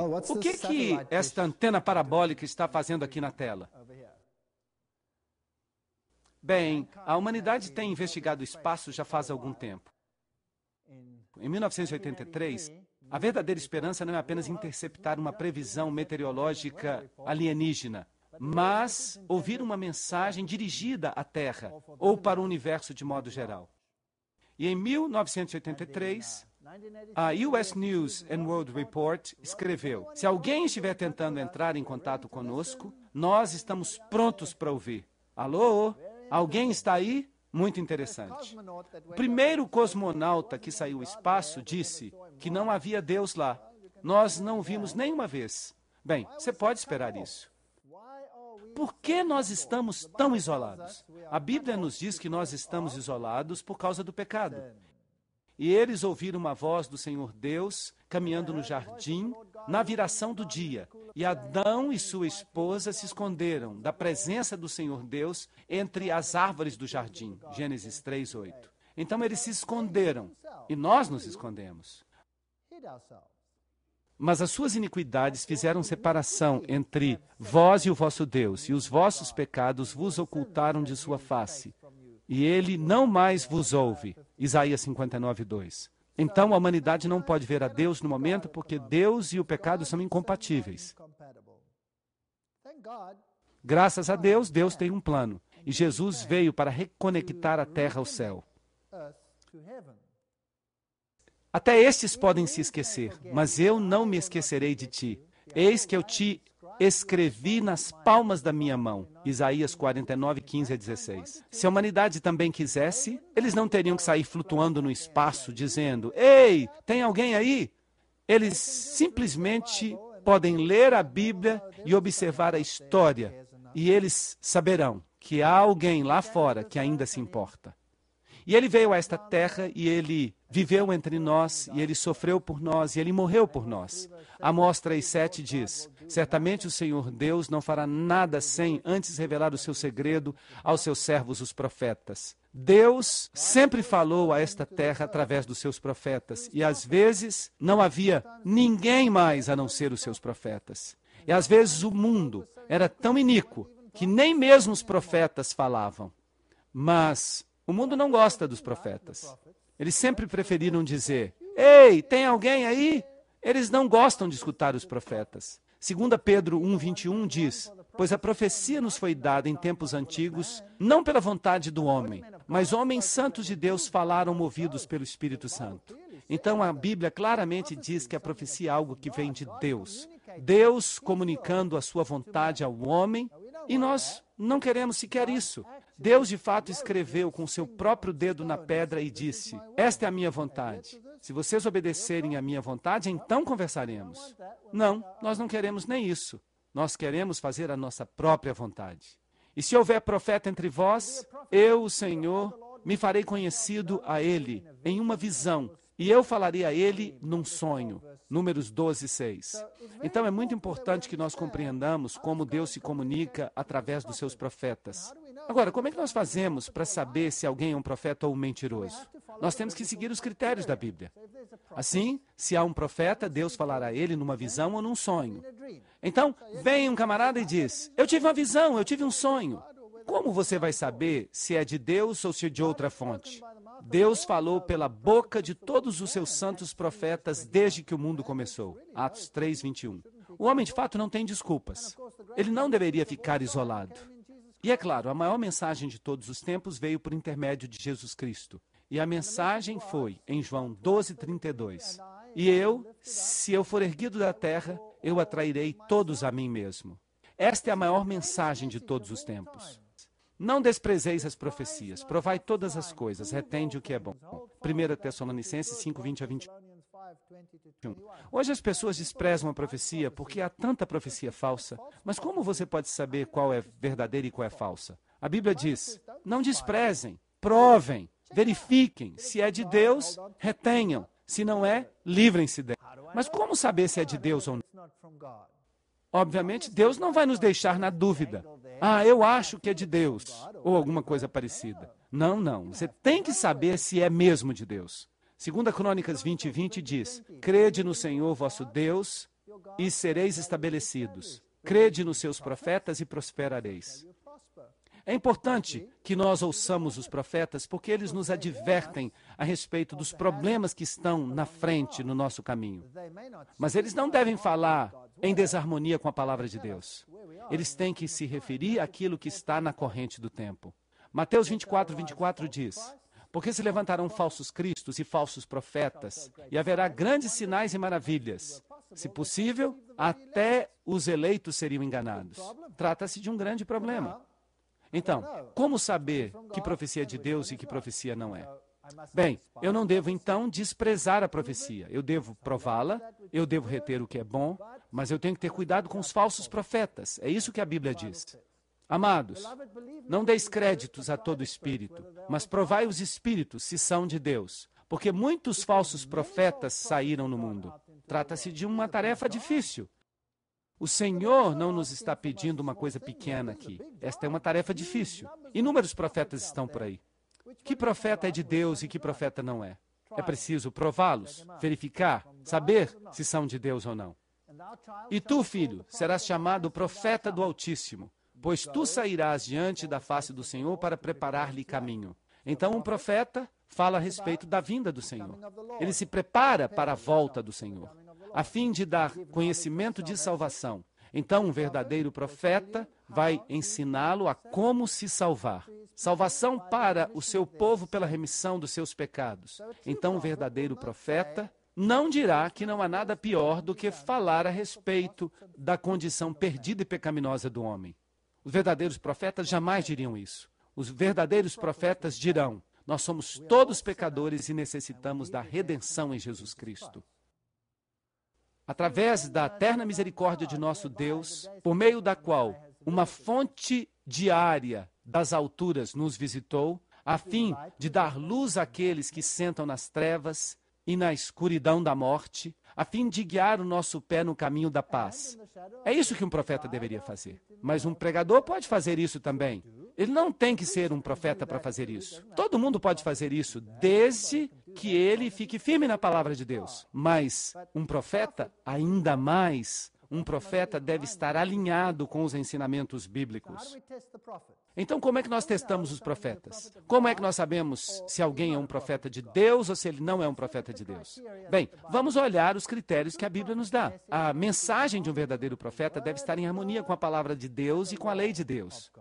bem, o que, que esta antena parabólica está fazendo aqui na tela? Bem, a uh, humanidade tem investigado o espaço já faz algum tempo. Em 1983, a verdadeira esperança não é apenas interceptar uma previsão meteorológica alienígena, mas ouvir uma mensagem dirigida à Terra ou para o universo de modo geral. E em 1983, a US News and World Report escreveu: Se alguém estiver tentando entrar em contato conosco, nós estamos prontos para ouvir. Alô? Alguém está aí? Muito interessante. O primeiro cosmonauta que saiu ao espaço disse que não havia Deus lá. Nós não vimos nenhuma vez. Bem, você pode esperar isso. Por que nós estamos tão isolados? A Bíblia nos diz que nós estamos isolados por causa do pecado. E eles ouviram uma voz do Senhor Deus caminhando no jardim na viração do dia. E Adão e sua esposa se esconderam da presença do Senhor Deus entre as árvores do jardim. Gênesis 3, 8. Então eles se esconderam e nós nos escondemos. Mas as suas iniquidades fizeram separação entre vós e o vosso Deus, e os vossos pecados vos ocultaram de sua face e ele não mais vos ouve. Isaías 59, 2. Então a humanidade não pode ver a Deus no momento, porque Deus e o pecado são incompatíveis. Graças a Deus, Deus tem um plano. E Jesus veio para reconectar a terra ao céu. Até estes podem se esquecer, mas eu não me esquecerei de ti. Eis que eu te escrevi nas palmas da minha mão. Isaías 49, 15 a 16. Se a humanidade também quisesse, eles não teriam que sair flutuando no espaço dizendo: Ei, tem alguém aí? Eles simplesmente podem ler a Bíblia e observar a história, e eles saberão que há alguém lá fora que ainda se importa. E ele veio a esta terra e ele viveu entre nós, e ele sofreu por nós, e ele morreu por nós. Amós 3,7 diz: Certamente o Senhor Deus não fará nada sem antes revelar o seu segredo aos seus servos, os profetas. Deus sempre falou a esta terra através dos seus profetas, e às vezes não havia ninguém mais a não ser os seus profetas. E às vezes o mundo era tão iníquo que nem mesmo os profetas falavam. Mas o mundo não gosta dos profetas. Eles sempre preferiram dizer: Ei, tem alguém aí? Eles não gostam de escutar os profetas. 2 Pedro 1,21 diz: Pois a profecia nos foi dada em tempos antigos, não pela vontade do homem, mas homens santos de Deus falaram movidos pelo Espírito Santo. Então a Bíblia claramente diz que a profecia é algo que vem de Deus. Deus comunicando a sua vontade ao homem, e nós não queremos sequer isso. Deus de fato escreveu com seu próprio dedo na pedra e disse: Esta é a minha vontade. Se vocês obedecerem à minha vontade, então conversaremos. Não, nós não queremos nem isso. Nós queremos fazer a nossa própria vontade. E se houver profeta entre vós, eu, o Senhor, me farei conhecido a ele em uma visão, e eu falarei a ele num sonho. Números 12, 6. Então é muito importante que nós compreendamos como Deus se comunica através dos seus profetas. Agora, como é que nós fazemos para saber se alguém é um profeta ou um mentiroso? Nós temos que seguir os critérios da Bíblia. Assim, se há um profeta, Deus falará a ele numa visão ou num sonho. Então, vem um camarada e diz: Eu tive uma visão, eu tive um sonho. Como você vai saber se é de Deus ou se é de outra fonte? Deus falou pela boca de todos os seus santos profetas desde que o mundo começou. Atos 3, 21. O homem de fato não tem desculpas. Ele não deveria ficar isolado. E é claro, a maior mensagem de todos os tempos veio por intermédio de Jesus Cristo. E a mensagem foi em João 12:32. E eu, se eu for erguido da terra, eu atrairei todos a mim mesmo. Esta é a maior é mensagem de todos os tempos. Não desprezeis as profecias, provai todas as coisas, retende o que é bom. 1 Tessalonicenses 5:20 a 21. Hoje as pessoas desprezam a profecia porque assim, há tanta profecia falsa. Mas como assim, você pode saber qual é verdadeira e qual é falsa? A Bíblia diz: não desprezem, provem, verifiquem. Se é de ah, Deus, retenham. Se não é, livrem-se dela. Mas como saber se é de Deus ou não? Obviamente, Deus não vai nos deixar na dúvida. Ah, eu acho que é de Deus, ou alguma coisa parecida. Não, não. Você tem que saber se é mesmo de Deus. Segunda Crônicas 20, 20 diz, Crede no Senhor vosso Deus e sereis estabelecidos. Crede nos seus profetas e prosperareis. É importante que nós ouçamos os profetas porque eles nos advertem a respeito dos problemas que estão na frente no nosso caminho. Mas eles não devem falar em desarmonia com a palavra de Deus. Eles têm que se referir àquilo que está na corrente do tempo. Mateus 24, 24 diz: porque se levantarão falsos cristos e falsos profetas, e haverá grandes sinais e maravilhas. Se possível, até os eleitos seriam enganados. Trata-se de um grande problema. Então, como saber que profecia é de Deus e que profecia não é? Bem, eu não devo então desprezar a profecia. Eu devo prová-la, eu devo reter o que é bom, mas eu tenho que ter cuidado com os falsos profetas. É isso que a Bíblia diz. Amados, não deis créditos a todo espírito, mas provai os espíritos se são de Deus, porque muitos falsos profetas saíram no mundo. Trata-se de uma tarefa difícil. O Senhor não nos está pedindo uma coisa pequena aqui. Esta é uma tarefa difícil. Inúmeros profetas estão por aí. Que profeta é de Deus e que profeta não é? É preciso prová-los, verificar, saber se são de Deus ou não. E tu, filho, serás chamado profeta do Altíssimo, pois tu sairás diante da face do Senhor para preparar-lhe caminho. Então, um profeta fala a respeito da vinda do Senhor. Ele se prepara para a volta do Senhor, a fim de dar conhecimento de salvação. Então, um verdadeiro profeta vai ensiná-lo a como se salvar. Salvação para o seu povo pela remissão dos seus pecados. Então, um verdadeiro profeta não dirá que não há nada pior do que falar a respeito da condição perdida e pecaminosa do homem. Os verdadeiros profetas jamais diriam isso. Os verdadeiros profetas dirão: Nós somos todos pecadores e necessitamos da redenção em Jesus Cristo. Através da terna misericórdia de nosso Deus, por meio da qual uma fonte diária das alturas nos visitou, a fim de dar luz àqueles que sentam nas trevas e na escuridão da morte, a fim de guiar o nosso pé no caminho da paz. É isso que um profeta deveria fazer. Mas um pregador pode fazer isso também. Ele não tem que ser um profeta para fazer isso. Todo mundo pode fazer isso, desde que ele fique firme na palavra de Deus. Mas um profeta, ainda mais, um profeta deve estar alinhado com os ensinamentos bíblicos. Então, como é que nós testamos os profetas? Como é que nós sabemos se alguém é um profeta de Deus ou se ele não é um profeta de Deus? Bem, vamos olhar os critérios que a Bíblia nos dá. A mensagem de um verdadeiro profeta deve estar em harmonia com a palavra de Deus e com a lei de Deus.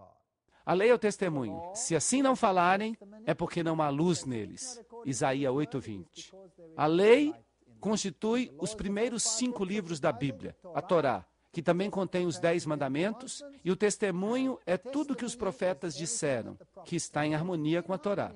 A lei é o testemunho. Se assim não falarem, é porque não há luz neles. Isaías 8:20. A lei constitui os primeiros cinco livros da Bíblia: a Torá, que também contém os dez mandamentos, e o testemunho é tudo que os profetas disseram, que está em harmonia com a Torá.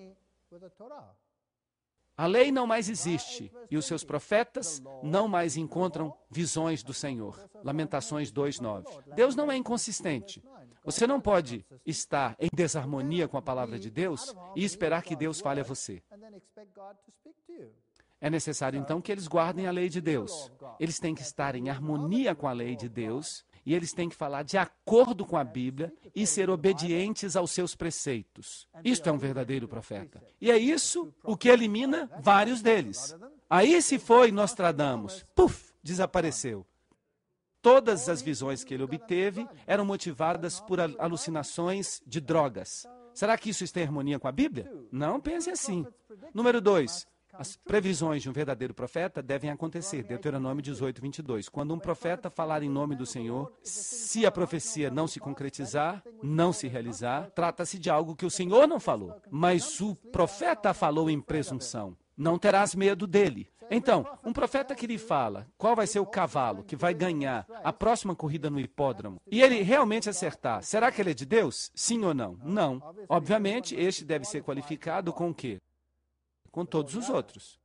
A lei não mais existe e os seus profetas não mais encontram visões do Senhor. Lamentações 2:9. Deus não é inconsistente. Você não pode estar em desarmonia com a palavra de Deus e esperar que Deus fale a você. É necessário então que eles guardem a lei de Deus. Eles têm que estar em harmonia com a lei de Deus e eles têm que falar de acordo com a Bíblia e ser obedientes aos seus preceitos. Isto é um verdadeiro profeta. E é isso o que elimina vários deles. Aí se foi Nostradamus, puf, desapareceu. Todas as visões que ele obteve eram motivadas por alucinações de drogas. Será que isso está em harmonia com a Bíblia? Não pense assim. Número dois, as previsões de um verdadeiro profeta devem acontecer, Deuteronômio 18, 22. Quando um profeta falar em nome do Senhor, se a profecia não se concretizar, não se realizar, trata-se de algo que o Senhor não falou, mas o profeta falou em presunção. Não terás medo dele. Então, um profeta que lhe fala qual vai ser o cavalo que vai ganhar a próxima corrida no hipódromo e ele realmente acertar, será que ele é de Deus? Sim ou não? Não. Obviamente, este deve ser qualificado com o quê? com todos os outros.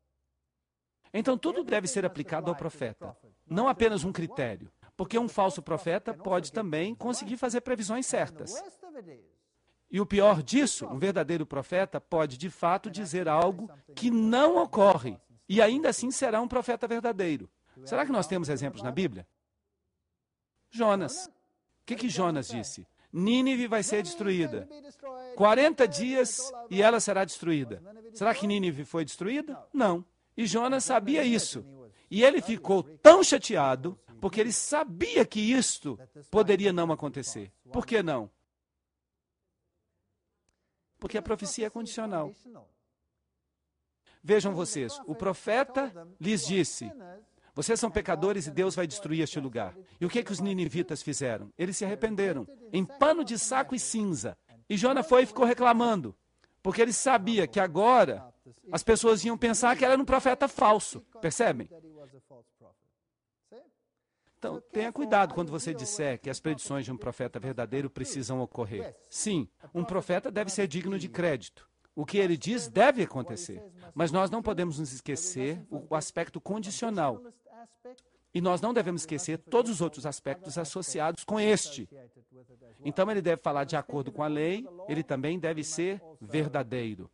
Então, tudo deve ser aplicado ao profeta, não apenas um critério, porque um falso profeta é pode também conseguir fazer previsões é certas. E o pior disso, um verdadeiro profeta pode de fato dizer algo que não ocorre e ainda assim será um profeta verdadeiro. Será que nós temos exemplos na Bíblia? Jonas. O que, que Jonas é? disse? Nínive vai ser destruída. 40 dias e ela será destruída. Será que Nínive foi destruída? Não. E Jonas sabia isso. E ele ficou tão chateado porque ele sabia que isto poderia não acontecer. Por que não? Porque a profecia é condicional. Vejam vocês, o profeta lhes disse: vocês são pecadores e Deus vai destruir este lugar. E o que, é que os ninivitas fizeram? Eles se arrependeram em pano de saco e cinza. E Jonas foi e ficou reclamando, porque ele sabia que agora as pessoas iam pensar que ele era um profeta falso. Percebem? Então, tenha cuidado quando você disser que as predições de um profeta verdadeiro precisam ocorrer. Sim, um profeta deve ser digno de crédito. O que ele diz deve acontecer. Mas nós não podemos nos esquecer o aspecto condicional e nós não devemos esquecer todos os outros aspectos associados com este. Então, ele deve falar de acordo com a lei, ele também deve ser verdadeiro.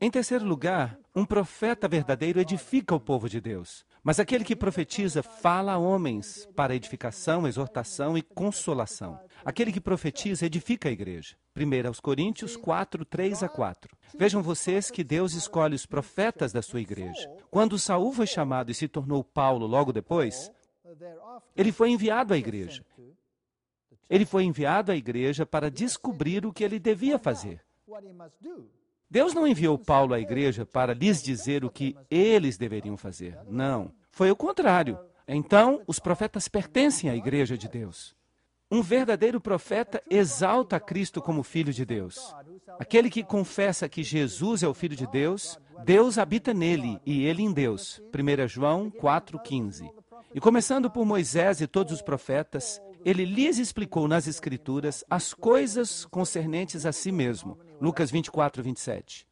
Em terceiro lugar, um profeta verdadeiro edifica o povo de Deus. Mas aquele que profetiza fala a homens para edificação, exortação e consolação. Aquele que profetiza edifica a igreja. 1 aos Coríntios 4, 3 a 4. Vejam vocês que Deus escolhe os profetas da sua igreja. Quando Saul foi chamado e se tornou Paulo logo depois, ele foi enviado à igreja. Ele foi enviado à igreja para descobrir o que ele devia fazer. Deus não enviou Paulo à igreja para lhes dizer o que eles deveriam fazer. Não. Foi o contrário. Então, os profetas pertencem à igreja de Deus. Um verdadeiro profeta exalta Cristo como Filho de Deus. Aquele que confessa que Jesus é o Filho de Deus, Deus habita nele e ele em Deus. 1 João 4,15. E começando por Moisés e todos os profetas, ele lhes explicou nas Escrituras as coisas concernentes a si mesmo. Lucas 24, 27.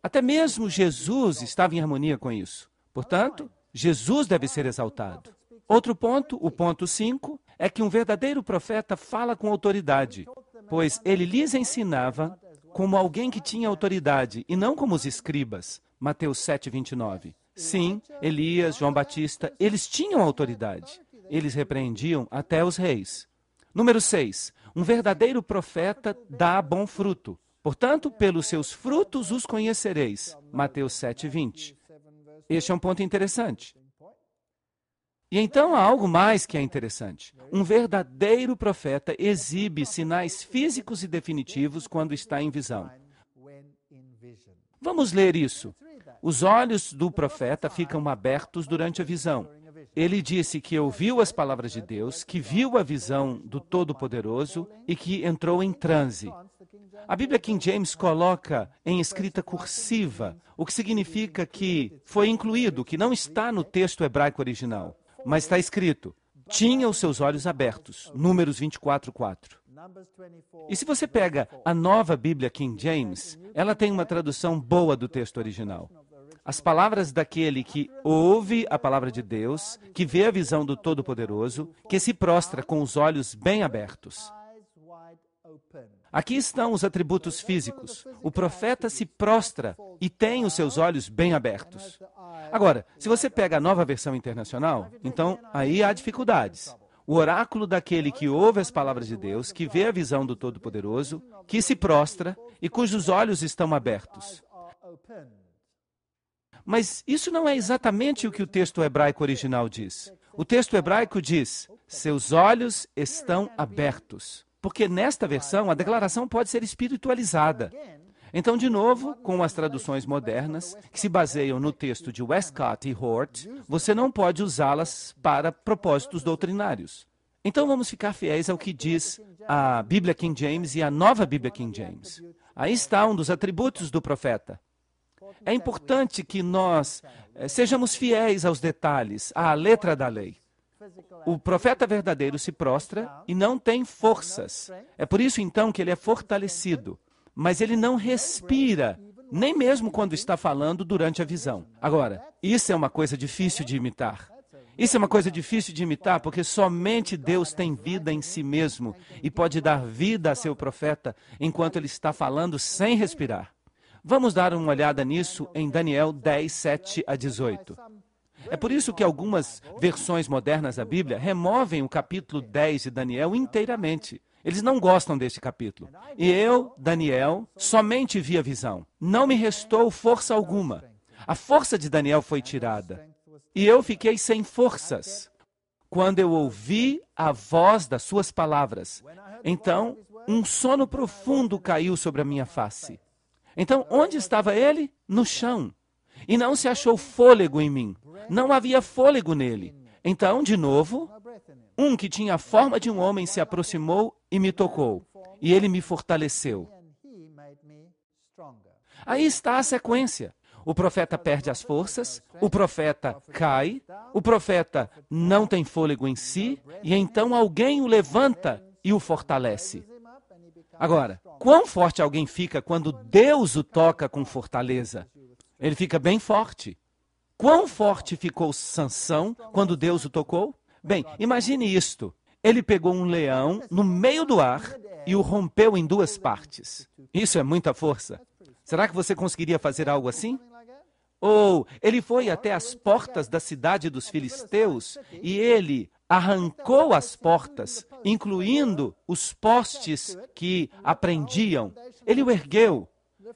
Até mesmo Jesus estava em harmonia com isso. Portanto, Jesus deve ser exaltado. Outro ponto, o ponto 5, é que um verdadeiro profeta fala com autoridade, pois ele lhes ensinava como alguém que tinha autoridade e não como os escribas. Mateus 7, 29. Sim, Elias, João Batista, eles tinham autoridade eles repreendiam até os reis. Número 6. Um verdadeiro profeta dá bom fruto. Portanto, pelos seus frutos os conhecereis. Mateus 7:20. Este é um ponto interessante. E então há algo mais que é interessante. Um verdadeiro profeta exibe sinais físicos e definitivos quando está em visão. Vamos ler isso. Os olhos do profeta ficam abertos durante a visão. Ele disse que ouviu as palavras de Deus, que viu a visão do Todo-Poderoso e que entrou em transe. A Bíblia King James coloca em escrita cursiva, o que significa que foi incluído, que não está no texto hebraico original, mas está escrito: tinha os seus olhos abertos. Números 24, 4. E se você pega a nova Bíblia King James, ela tem uma tradução boa do texto original. As palavras daquele que ouve a palavra de Deus, que vê a visão do Todo-Poderoso, que se prostra com os olhos bem abertos. Aqui estão os atributos físicos. O profeta se prostra e tem os seus olhos bem abertos. Agora, se você pega a nova versão internacional, então aí há dificuldades. O oráculo daquele que ouve as palavras de Deus, que vê a visão do Todo-Poderoso, que se prostra e cujos olhos estão abertos. Mas isso não é exatamente o que o texto hebraico original diz. O texto hebraico diz: seus olhos estão abertos. Porque nesta versão a declaração pode ser espiritualizada. Então, de novo, com as traduções modernas, que se baseiam no texto de Westcott e Hort, você não pode usá-las para propósitos doutrinários. Então, vamos ficar fiéis ao que diz a Bíblia King James e a nova Bíblia King James. Aí está um dos atributos do profeta: é importante que nós eh, sejamos fiéis aos detalhes, à letra da lei. O profeta verdadeiro se prostra e não tem forças. É por isso então que ele é fortalecido, mas ele não respira, nem mesmo quando está falando durante a visão. Agora, isso é uma coisa difícil de imitar. Isso é uma coisa difícil de imitar, porque somente Deus tem vida em si mesmo e pode dar vida a seu profeta enquanto ele está falando sem respirar. Vamos dar uma olhada nisso em Daniel 10, 7 a 18. É por isso que algumas versões modernas da Bíblia removem o capítulo 10 de Daniel inteiramente. Eles não gostam deste capítulo. E eu, Daniel, somente vi a visão. Não me restou força alguma. A força de Daniel foi tirada. E eu fiquei sem forças quando eu ouvi a voz das suas palavras. Então, um sono profundo caiu sobre a minha face. Então, onde estava ele? No chão. E não se achou fôlego em mim. Não havia fôlego nele. Então, de novo, um que tinha a forma de um homem se aproximou e me tocou. E ele me fortaleceu. Aí está a sequência. O profeta perde as forças, o profeta cai, o profeta não tem fôlego em si, e então alguém o levanta e o fortalece. Agora, Quão forte alguém fica quando Deus o toca com fortaleza? Ele fica bem forte. Quão forte ficou Sansão quando Deus o tocou? Bem, imagine isto. Ele pegou um leão no meio do ar e o rompeu em duas partes. Isso é muita força. Será que você conseguiria fazer algo assim? Ou ele foi até as portas da cidade dos filisteus e ele arrancou as portas, incluindo os postes que aprendiam. Ele o ergueu.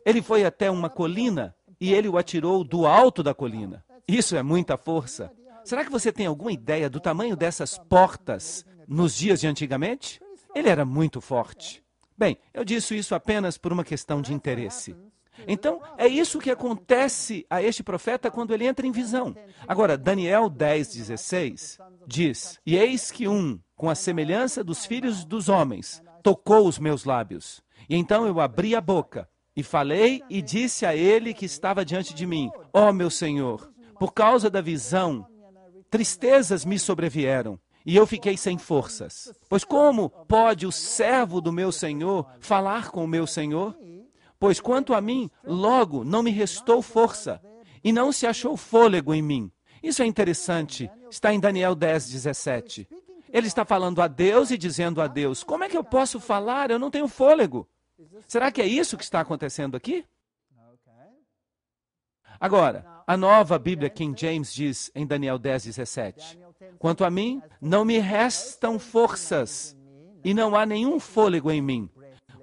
Ele foi até uma colina e ele o atirou do alto da colina. Isso é muita força. Será que você tem alguma ideia do tamanho dessas portas nos dias de antigamente? Ele era muito forte. Bem, eu disse isso apenas por uma questão de interesse. Então, é isso que acontece a este profeta quando ele entra em visão. Agora, Daniel 10:16 diz: E eis que um, com a semelhança dos filhos dos homens, tocou os meus lábios. E então eu abri a boca e falei e disse a ele que estava diante de mim: Ó oh, meu Senhor, por causa da visão, tristezas me sobrevieram e eu fiquei sem forças. Pois como pode o servo do meu Senhor falar com o meu Senhor? Pois quanto a mim, logo não me restou força, e não se achou fôlego em mim. Isso é interessante, está em Daniel 10, 17. Ele está falando a Deus e dizendo a Deus: Como é que eu posso falar? Eu não tenho fôlego. Será que é isso que está acontecendo aqui? Agora, a nova Bíblia King James diz em Daniel 10, 17: Quanto a mim, não me restam forças, e não há nenhum fôlego em mim.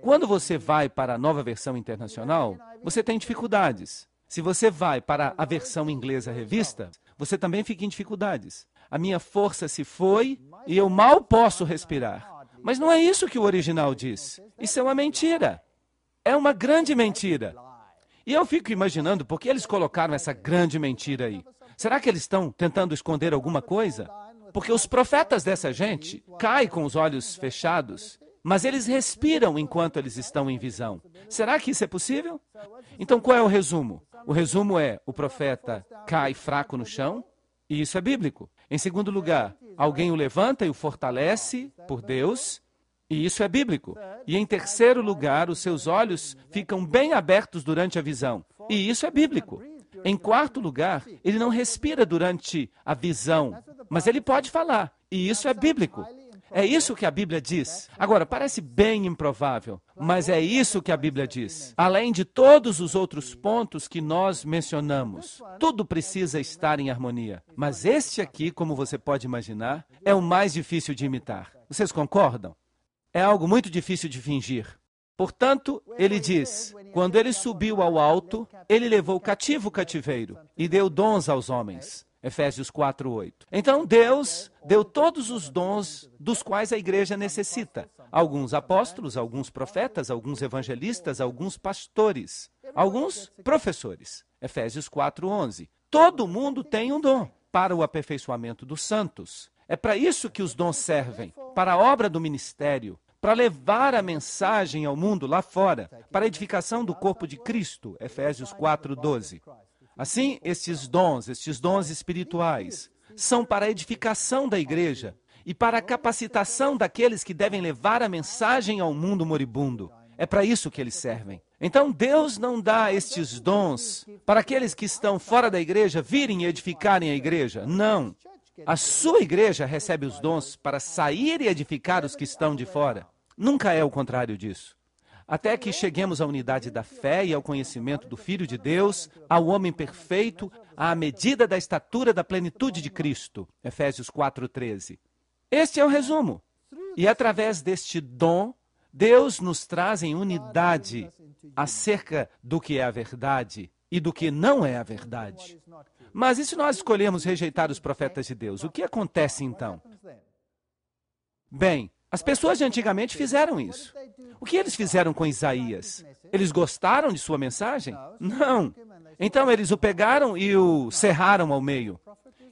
Quando você vai para a nova versão internacional, você tem dificuldades. Se você vai para a versão inglesa revista, você também fica em dificuldades. A minha força se foi e eu mal posso respirar. Mas não é isso que o original diz. Isso é uma mentira. É uma grande mentira. E eu fico imaginando por que eles colocaram essa grande mentira aí. Será que eles estão tentando esconder alguma coisa? Porque os profetas dessa gente caem com os olhos fechados mas eles respiram enquanto eles estão em visão. Será que isso é possível? Então, qual é o resumo? O resumo é: o profeta cai fraco no chão, e isso é bíblico. Em segundo lugar, alguém o levanta e o fortalece por Deus, e isso é bíblico. E em terceiro lugar, os seus olhos ficam bem abertos durante a visão, e isso é bíblico. Em quarto lugar, ele não respira durante a visão, mas ele pode falar, e isso é bíblico. É isso que a Bíblia diz. Agora, parece bem improvável, mas é isso que a Bíblia diz. Além de todos os outros pontos que nós mencionamos, tudo precisa estar em harmonia. Mas este aqui, como você pode imaginar, é o mais difícil de imitar. Vocês concordam? É algo muito difícil de fingir. Portanto, ele diz: quando ele subiu ao alto, ele levou cativo o cativeiro e deu dons aos homens. Efésios 4:8. Então Deus deu todos os dons dos quais a igreja necessita: alguns apóstolos, alguns profetas, alguns evangelistas, alguns pastores, alguns professores. Efésios 4:11. Todo mundo tem um dom para o aperfeiçoamento dos santos. É para isso que os dons servem, para a obra do ministério, para levar a mensagem ao mundo lá fora, para a edificação do corpo de Cristo. Efésios 4:12. Assim, esses dons, esses dons espirituais, são para a edificação da igreja e para a capacitação daqueles que devem levar a mensagem ao mundo moribundo. É para isso que eles servem. Então Deus não dá estes dons para aqueles que estão fora da igreja virem e edificarem a igreja. Não. A sua igreja recebe os dons para sair e edificar os que estão de fora. Nunca é o contrário disso até que cheguemos à unidade da fé e ao conhecimento do Filho de Deus, ao homem perfeito, à medida da estatura da plenitude de Cristo. Efésios 4:13. Este é o resumo. E através deste dom, Deus nos traz em unidade acerca do que é a verdade e do que não é a verdade. Mas e se nós escolhermos rejeitar os profetas de Deus? O que acontece então? Bem, as pessoas de antigamente fizeram isso. O que eles fizeram com Isaías? Eles gostaram de sua mensagem? Não. Então eles o pegaram e o serraram ao meio.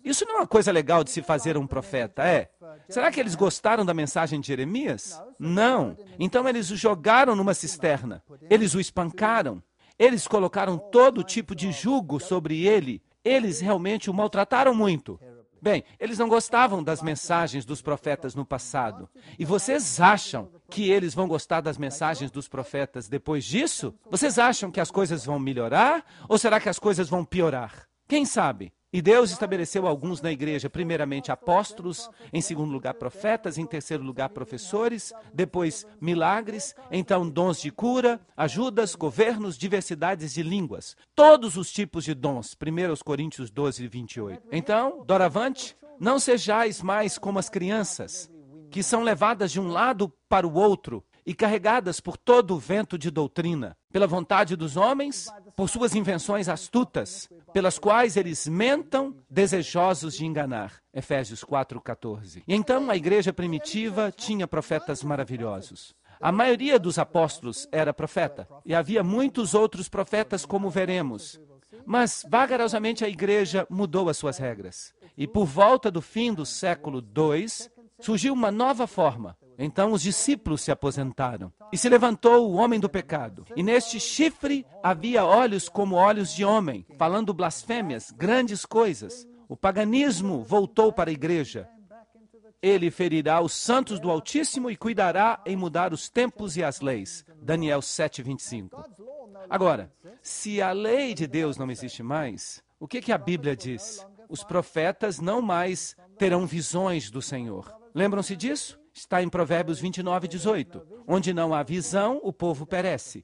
Isso não é uma coisa legal de se fazer um profeta, é? Será que eles gostaram da mensagem de Jeremias? Não. Então eles o jogaram numa cisterna. Eles o espancaram. Eles colocaram todo tipo de jugo sobre ele. Eles realmente o maltrataram muito. Bem, eles não gostavam das mensagens dos profetas no passado. E vocês acham que eles vão gostar das mensagens dos profetas depois disso? Vocês acham que as coisas vão melhorar? Ou será que as coisas vão piorar? Quem sabe? E Deus estabeleceu alguns na igreja, primeiramente apóstolos, em segundo lugar profetas, em terceiro lugar professores, depois milagres, então dons de cura, ajudas, governos, diversidades de línguas. Todos os tipos de dons, 1 Coríntios 12, 28. Então, doravante, não sejais mais como as crianças, que são levadas de um lado para o outro e carregadas por todo o vento de doutrina, pela vontade dos homens, por suas invenções astutas, pelas quais eles mentam, desejosos de enganar. Efésios 4:14. E então a igreja primitiva tinha profetas maravilhosos. A maioria dos apóstolos era profeta, e havia muitos outros profetas, como veremos. Mas vagarosamente a igreja mudou as suas regras. E por volta do fim do século II, surgiu uma nova forma, então os discípulos se aposentaram. E se levantou o homem do pecado. E neste chifre havia olhos como olhos de homem, falando blasfêmias, grandes coisas. O paganismo voltou para a igreja. Ele ferirá os santos do Altíssimo e cuidará em mudar os tempos e as leis. Daniel 7:25. Agora, se a lei de Deus não existe mais, o que, que a Bíblia diz? Os profetas não mais terão visões do Senhor. Lembram-se disso? está em Provérbios 29, 18. Onde não há visão, o povo perece.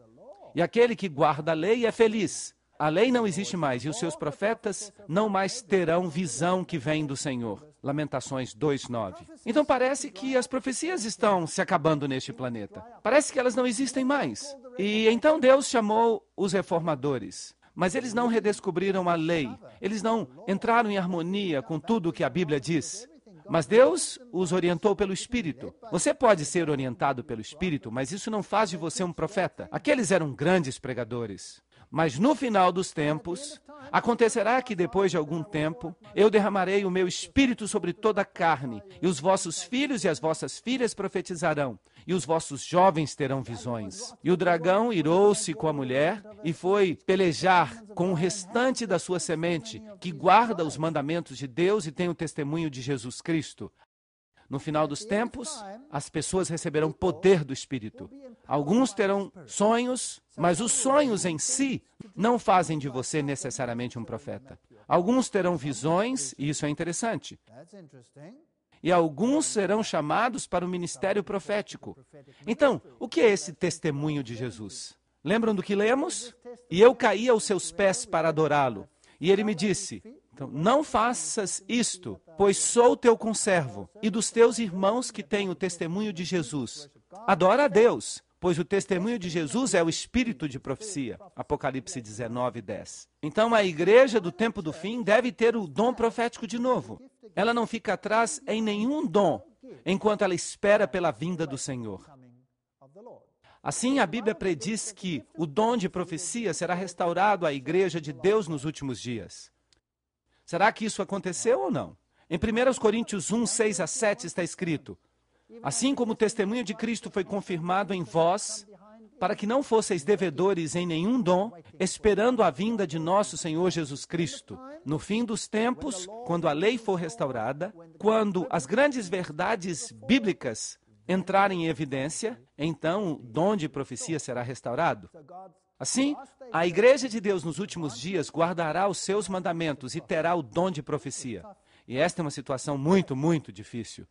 E aquele que guarda a lei é feliz. A lei não existe mais e os seus profetas não mais terão visão que vem do Senhor. Lamentações 2:9. Então parece que as profecias estão se acabando neste planeta. Parece que elas não existem mais. E então Deus chamou os reformadores. Mas eles não redescobriram a lei. Eles não entraram em harmonia com tudo o que a Bíblia diz. Mas Deus os orientou pelo Espírito. Você pode ser orientado pelo Espírito, mas isso não faz de você um profeta. Aqueles eram grandes pregadores. Mas no final dos tempos, acontecerá que depois de algum tempo, eu derramarei o meu espírito sobre toda a carne, e os vossos filhos e as vossas filhas profetizarão, e os vossos jovens terão visões. E o dragão irou-se com a mulher e foi pelejar com o restante da sua semente, que guarda os mandamentos de Deus e tem o testemunho de Jesus Cristo. No final dos tempos, as pessoas receberão poder do Espírito. Alguns terão sonhos, mas os sonhos em si não fazem de você necessariamente um profeta. Alguns terão visões, e isso é interessante. E alguns serão chamados para o ministério profético. Então, o que é esse testemunho de Jesus? Lembram do que lemos? E eu caí aos seus pés para adorá-lo. E ele me disse: então, não faças isto, pois sou teu conservo e dos teus irmãos que têm o testemunho de Jesus. Adora a Deus, pois o testemunho de Jesus é o espírito de profecia. Apocalipse 19, 10. Então, a igreja do tempo do fim deve ter o dom profético de novo. Ela não fica atrás em nenhum dom enquanto ela espera pela vinda do Senhor. Assim, a Bíblia prediz que o dom de profecia será restaurado à igreja de Deus nos últimos dias. Será que isso aconteceu ou não? Em 1 Coríntios 1, 6 a 7 está escrito: Assim como o testemunho de Cristo foi confirmado em vós, para que não fosseis devedores em nenhum dom, esperando a vinda de nosso Senhor Jesus Cristo, no fim dos tempos, quando a lei for restaurada, quando as grandes verdades bíblicas entrarem em evidência, então o dom de profecia será restaurado. Assim, a Igreja de Deus nos últimos dias guardará os seus mandamentos e terá o dom de profecia. E esta é uma situação muito, muito difícil.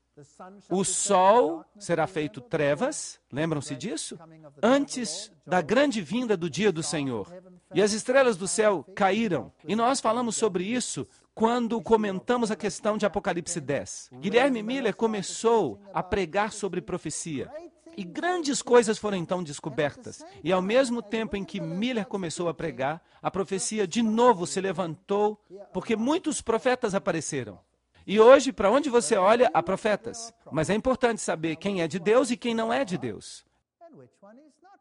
O sol será feito trevas, lembram-se disso? Antes da grande vinda do dia do Senhor. E as estrelas do céu caíram. E nós falamos sobre isso quando comentamos a questão de Apocalipse 10. Guilherme Miller começou a pregar sobre profecia. E grandes coisas foram então descobertas. E ao mesmo tempo em que Miller começou a pregar, a profecia de novo se levantou, porque muitos profetas apareceram. E hoje, para onde você olha, há profetas. Mas é importante saber quem é de Deus e quem não é de Deus.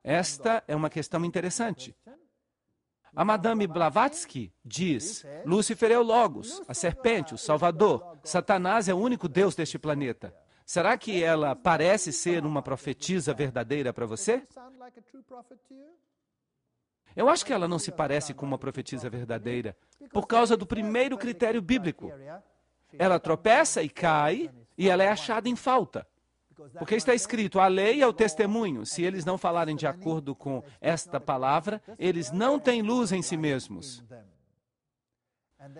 Esta é uma questão interessante. A Madame Blavatsky diz: Lúcifer é o Logos, a serpente, o Salvador. Satanás é o único Deus deste planeta. Será que ela parece ser uma profetisa verdadeira para você? Eu acho que ela não se parece com uma profetisa verdadeira por causa do primeiro critério bíblico. Ela tropeça e cai, e ela é achada em falta. Porque está escrito: a lei é o testemunho. Se eles não falarem de acordo com esta palavra, eles não têm luz em si mesmos.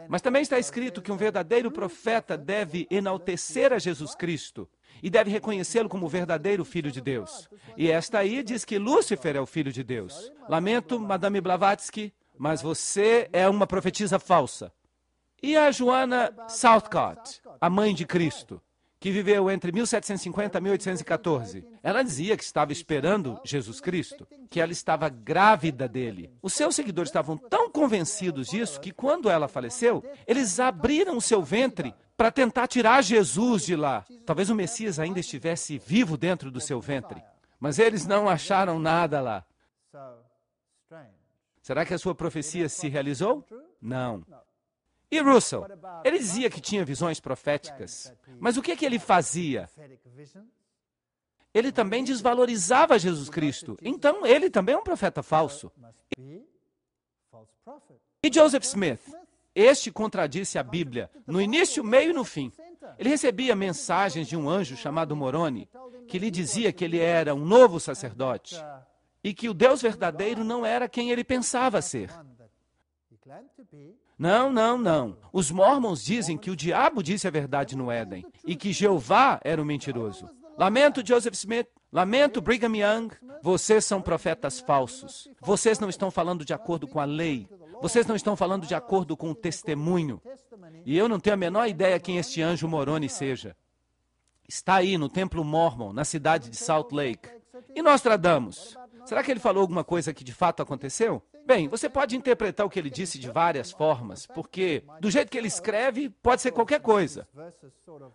Mas também está escrito que um verdadeiro profeta deve enaltecer a Jesus Cristo e deve reconhecê-lo como o verdadeiro filho de Deus. E esta aí diz que Lúcifer é o filho de Deus. Lamento, Madame Blavatsky, mas você é uma profetisa falsa. E a Joana Southcott, a mãe de Cristo, que viveu entre 1750 e 1814. Ela dizia que estava esperando Jesus Cristo, que ela estava grávida dele. Os seus seguidores estavam tão convencidos disso que, quando ela faleceu, eles abriram o seu ventre para tentar tirar Jesus de lá. Talvez o Messias ainda estivesse vivo dentro do seu ventre, mas eles não acharam nada lá. Será que a sua profecia se realizou? Não. E Russell? Ele dizia que tinha visões proféticas, mas o que, é que ele fazia? Ele também desvalorizava Jesus Cristo. Então, ele também é um profeta falso. E Joseph Smith? Este contradisse a Bíblia no início, meio e no fim. Ele recebia mensagens de um anjo chamado Moroni, que lhe dizia que ele era um novo é sacerdote e que o Deus verdadeiro não era quem ele pensava é ser. Não, não, não. Os mormons dizem que o diabo disse a verdade no Éden e que Jeová era o mentiroso. Lamento, Joseph Smith. Lamento, Brigham Young. Vocês são profetas falsos. Vocês não estão falando de acordo com a lei. Vocês não estão falando de acordo com o testemunho. E eu não tenho a menor ideia quem este anjo Moroni seja. Está aí no templo Mormon, na cidade de Salt Lake. E nós tradamos. Será que ele falou alguma coisa que de fato aconteceu? Bem, você pode interpretar o que ele disse de várias formas, porque do jeito que ele escreve, pode ser qualquer coisa.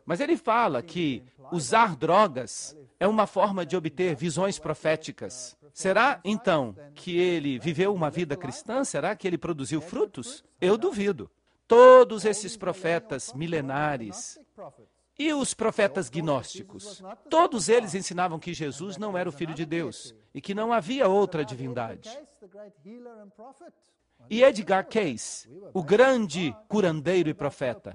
Mas ele fala que usar drogas é uma forma de obter visões proféticas. Será, então, que ele viveu uma vida cristã? Será que ele produziu frutos? Eu duvido. Todos esses profetas milenares e os profetas gnósticos, todos eles ensinavam que Jesus não era o Filho de Deus e que não havia outra divindade. E Edgar Cayce, o grande curandeiro e profeta.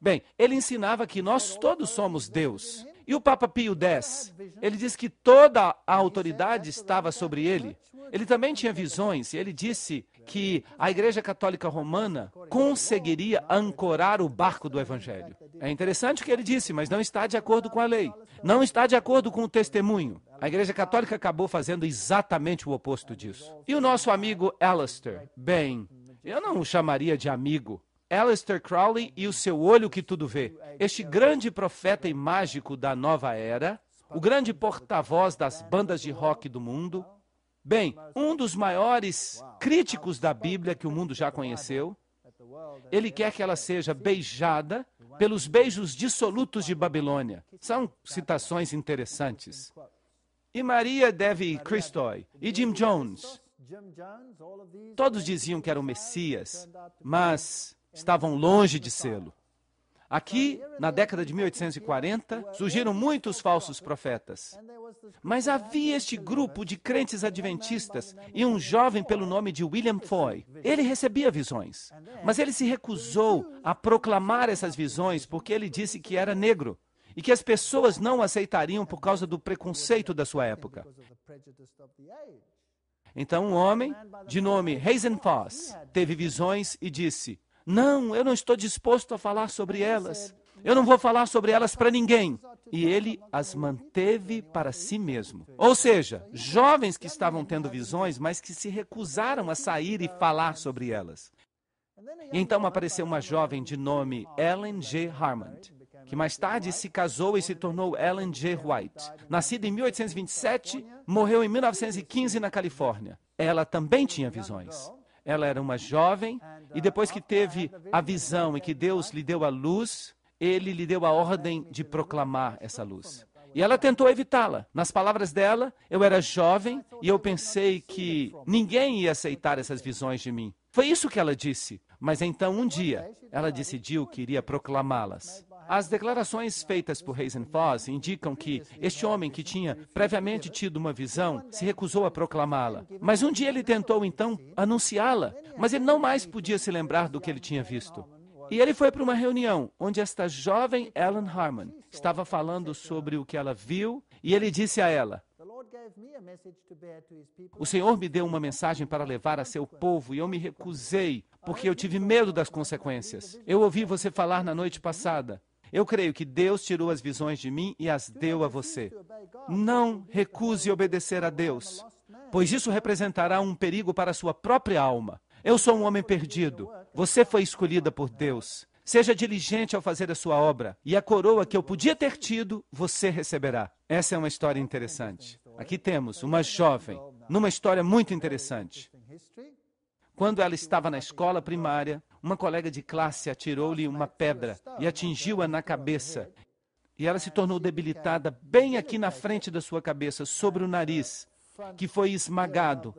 Bem, ele ensinava que nós todos somos Deus e o Papa Pio X, ele diz que toda a autoridade estava sobre ele. Ele também tinha visões, e ele disse que a Igreja Católica Romana conseguiria ancorar o barco do é Evangelho. É interessante o que ele disse, mas não está de acordo com a lei, não está de acordo com o testemunho. A Igreja Católica acabou fazendo exatamente o oposto disso. E o nosso amigo Alistair, bem, eu não o chamaria de amigo, Aleister Crowley e o seu olho que tudo vê. Este grande profeta e mágico da nova era, o grande porta-voz das bandas de rock do mundo, bem, um dos maiores críticos da Bíblia que o mundo já conheceu, ele quer que ela seja beijada pelos beijos dissolutos de Babilônia. São citações interessantes. E Maria deve Christoy e Jim Jones. Todos diziam que era o Messias, mas estavam longe de sê-lo. Aqui, na década de 1840, surgiram muitos falsos profetas. Mas havia este grupo de crentes adventistas e um jovem pelo nome de William Foy. Ele recebia visões, mas ele se recusou a proclamar essas visões porque ele disse que era negro e que as pessoas não aceitariam por causa do preconceito da sua época. Então, um homem de nome Hazen Foss teve visões e disse: não, eu não estou disposto a falar sobre é elas. Eu não vou falar sobre elas para ninguém. E ele as manteve para si mesmo. Ou seja, jovens que estavam tendo visões, mas que se recusaram a sair e falar sobre elas. E então apareceu uma jovem de nome Ellen G. Harmond, que mais tarde se casou e se tornou Ellen G. White. Nascida em 1827, morreu em 1915 na Califórnia. Ela também tinha visões. Ela era uma jovem e depois que teve a visão e que Deus lhe deu a luz, ele lhe deu a ordem de proclamar essa luz. E ela tentou evitá-la. Nas palavras dela, eu era jovem e eu pensei que ninguém ia aceitar essas visões de mim. Foi isso que ela disse. Mas então, um dia, ela decidiu que iria proclamá-las. As declarações feitas por Foss indicam que este homem que tinha previamente tido uma visão se recusou a proclamá-la. Mas um dia ele tentou então anunciá-la, mas ele não mais podia se lembrar do que ele tinha visto. E ele foi para uma reunião onde esta jovem Ellen Harmon estava falando sobre o que ela viu e ele disse a ela: O Senhor me deu uma mensagem para levar a seu povo e eu me recusei porque eu tive medo das consequências. Eu ouvi você falar na noite passada eu creio que Deus tirou as visões de mim e as deu a você. Não recuse obedecer a Deus, pois isso representará um perigo para a sua própria alma. Eu sou um homem perdido. Você foi escolhida por Deus. Seja diligente ao fazer a sua obra, e a coroa que eu podia ter tido, você receberá. Essa é uma história interessante. Aqui temos uma jovem, numa história muito interessante. Quando ela estava na escola primária, uma colega de classe atirou-lhe uma pedra e atingiu-a na cabeça. E ela se tornou debilitada bem aqui na frente da sua cabeça, sobre o nariz, que foi esmagado.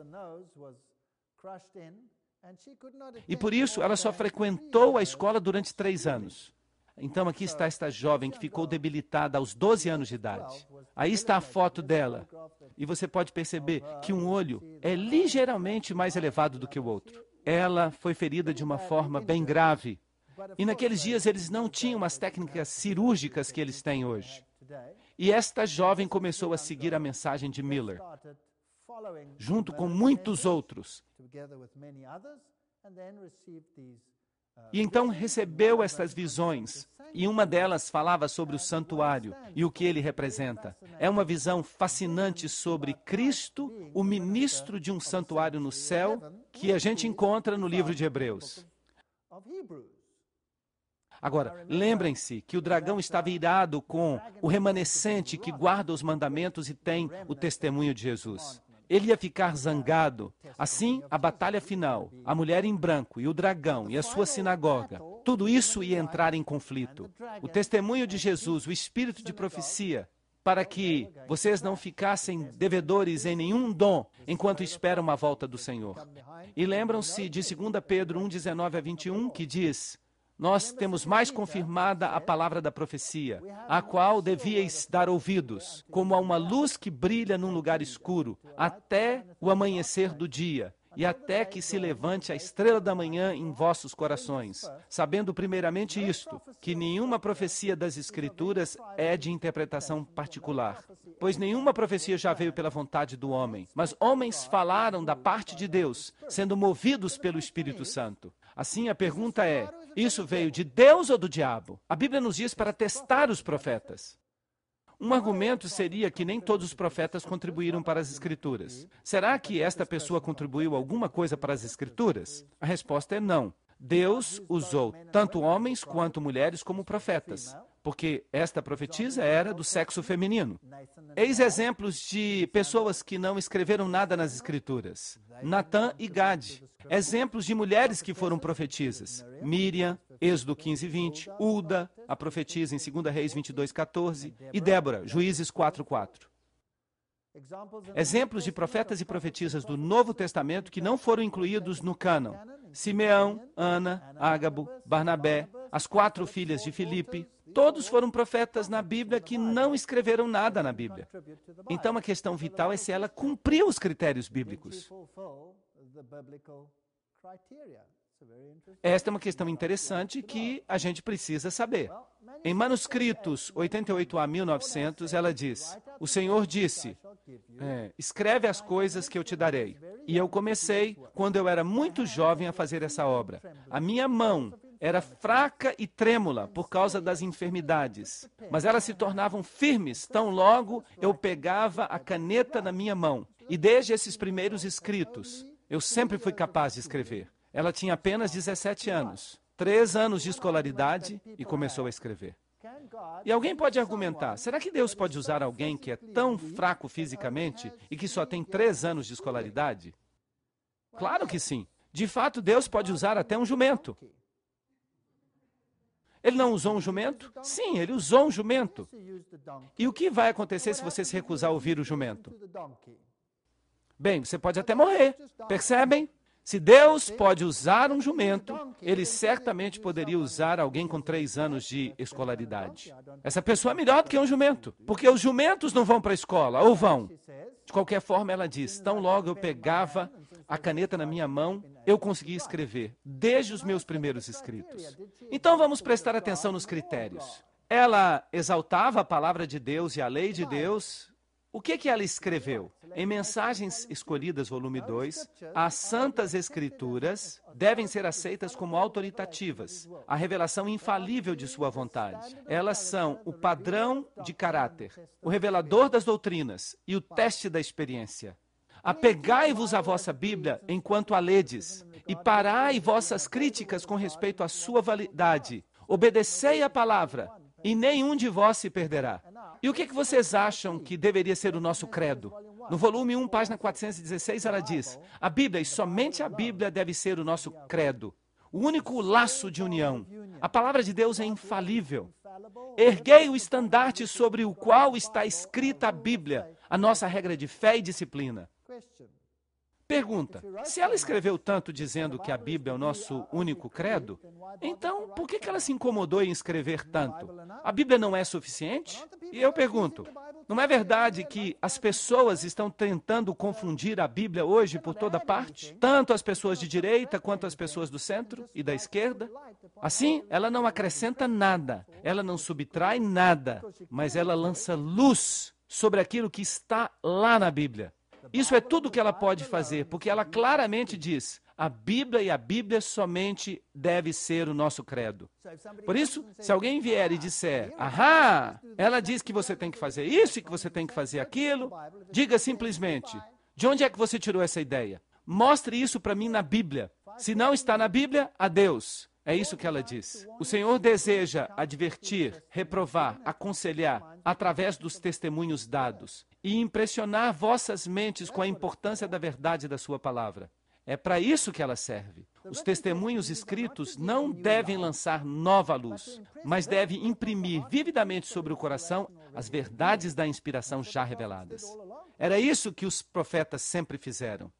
E por isso ela só frequentou a escola durante três anos. Então aqui está esta jovem que ficou debilitada aos 12 anos de idade. Aí está a foto dela. E você pode perceber que um olho é ligeiramente mais elevado do que o outro ela foi ferida de uma forma bem grave. E naqueles dias eles não tinham as técnicas cirúrgicas que eles têm hoje. E esta jovem começou a seguir a mensagem de Miller, junto com muitos outros, e então recebeu estas visões, e uma delas falava sobre o santuário e o que ele representa. É uma visão fascinante sobre Cristo, o ministro de um santuário no céu, que a gente encontra no livro de Hebreus. Agora, lembrem-se que o dragão estava irado com o remanescente que guarda os mandamentos e tem o testemunho de Jesus. Ele ia ficar zangado. Assim, a batalha final, a mulher em branco e o dragão e a sua sinagoga, tudo isso ia entrar em conflito. O testemunho de Jesus, o espírito de profecia, para que vocês não ficassem devedores em nenhum dom enquanto esperam a volta do Senhor. E lembram-se de 2 Pedro 1, 19 a 21, que diz: nós temos mais confirmada a palavra da profecia, a qual devíeis dar ouvidos, como a uma luz que brilha num lugar escuro, até o amanhecer do dia, e até que se levante a estrela da manhã em vossos corações, sabendo primeiramente isto, que nenhuma profecia das Escrituras é de interpretação particular, pois nenhuma profecia já veio pela vontade do homem, mas homens falaram da parte de Deus, sendo movidos pelo Espírito Santo. Assim, a pergunta é: isso veio de Deus ou do diabo? A Bíblia nos diz para testar os profetas. Um argumento seria que nem todos os profetas contribuíram para as Escrituras. Será que esta pessoa contribuiu alguma coisa para as Escrituras? A resposta é não. Deus usou tanto homens quanto mulheres como profetas porque esta profetisa era do sexo feminino. Eis exemplos de pessoas que não escreveram nada nas escrituras. Natã e Gade. Exemplos de mulheres que foram profetisas. Miriam, Êxodo 15, 20. Uda, a profetisa em 2 Reis 22, 14. E Débora, Juízes 4, 4. Exemplos de profetas e profetisas do Novo Testamento que não foram incluídos no cânon. Simeão, Ana, Ágabo, Barnabé, as quatro filhas de Filipe, Todos foram profetas na Bíblia que não escreveram nada na Bíblia. Então a questão vital é se ela cumpriu os critérios bíblicos. Esta é uma questão interessante que a gente precisa saber. Em Manuscritos 88 a 1900, ela diz: O Senhor disse, é, escreve as coisas que eu te darei. E eu comecei, quando eu era muito jovem, a fazer essa obra. A minha mão era fraca e trêmula por causa das enfermidades, mas elas se tornavam firmes tão logo eu pegava a caneta na minha mão. E desde esses primeiros escritos, eu sempre fui capaz de escrever. Ela tinha apenas 17 anos, três anos de escolaridade e começou a escrever. E alguém pode argumentar: será que Deus pode usar alguém que é tão fraco fisicamente e que só tem três anos de escolaridade? Claro que sim. De fato, Deus pode usar até um jumento. Ele não usou um jumento? Sim, ele usou um jumento. E o que vai acontecer se você se recusar a ouvir o jumento? Bem, você pode até morrer. Percebem? Se Deus pode usar um jumento, então, ele certamente é poderia usar alguém com três anos de é escolaridade. Essa é pessoa é melhor do que um jumento, porque os jumentos não vão para a escola, ou vão. De qualquer forma, ela diz: tão logo eu pegava a caneta na minha mão, eu conseguia escrever, desde os meus primeiros escritos. Então vamos prestar atenção nos critérios. Ela exaltava a palavra de Deus e a lei de Deus, o que, que ela escreveu? Em Mensagens Escolhidas, volume 2, as Santas Escrituras devem ser aceitas como autoritativas, a revelação infalível de sua vontade. Elas são o padrão de caráter, o revelador das doutrinas e o teste da experiência. Apegai-vos à vossa Bíblia enquanto a ledes, e parai vossas críticas com respeito à sua validade. Obedecei a palavra, e nenhum de vós se perderá. E o que, é que vocês acham que deveria ser o nosso credo? No volume 1, página 416, ela diz: A Bíblia e somente a Bíblia deve ser o nosso credo, o único laço de união. A palavra de Deus é infalível. Erguei o estandarte sobre o qual está escrita a Bíblia, a nossa regra de fé e disciplina. Pergunta: se ela escreveu tanto dizendo que a Bíblia é o nosso único credo, então por que, ela se incomodou em escrever tanto? A Bíblia não é suficiente? E eu pergunto: não é verdade que as pessoas estão tentando confundir a Bíblia hoje por toda parte? Tanto as pessoas de direita quanto as pessoas do centro e da esquerda? Assim, ela não acrescenta nada, ela não subtrai nada, mas ela lança luz sobre aquilo que está lá na Bíblia. Isso é tudo que ela pode fazer, porque ela claramente diz: a Bíblia e a Bíblia somente deve ser o nosso credo. Por isso, se alguém vier e disser, ahá, ela diz que você tem que fazer isso e que você tem que fazer aquilo, diga simplesmente: de onde é que você tirou essa ideia? Mostre isso para mim na Bíblia. Se não está na Bíblia, adeus. É isso que ela diz. O Senhor deseja advertir, reprovar, aconselhar através dos testemunhos dados e impressionar vossas mentes com a importância da verdade da sua palavra. É para isso que ela serve. Os testemunhos escritos não devem lançar nova luz, mas devem imprimir vividamente sobre o coração as verdades da inspiração já reveladas. Era isso que os profetas sempre fizeram.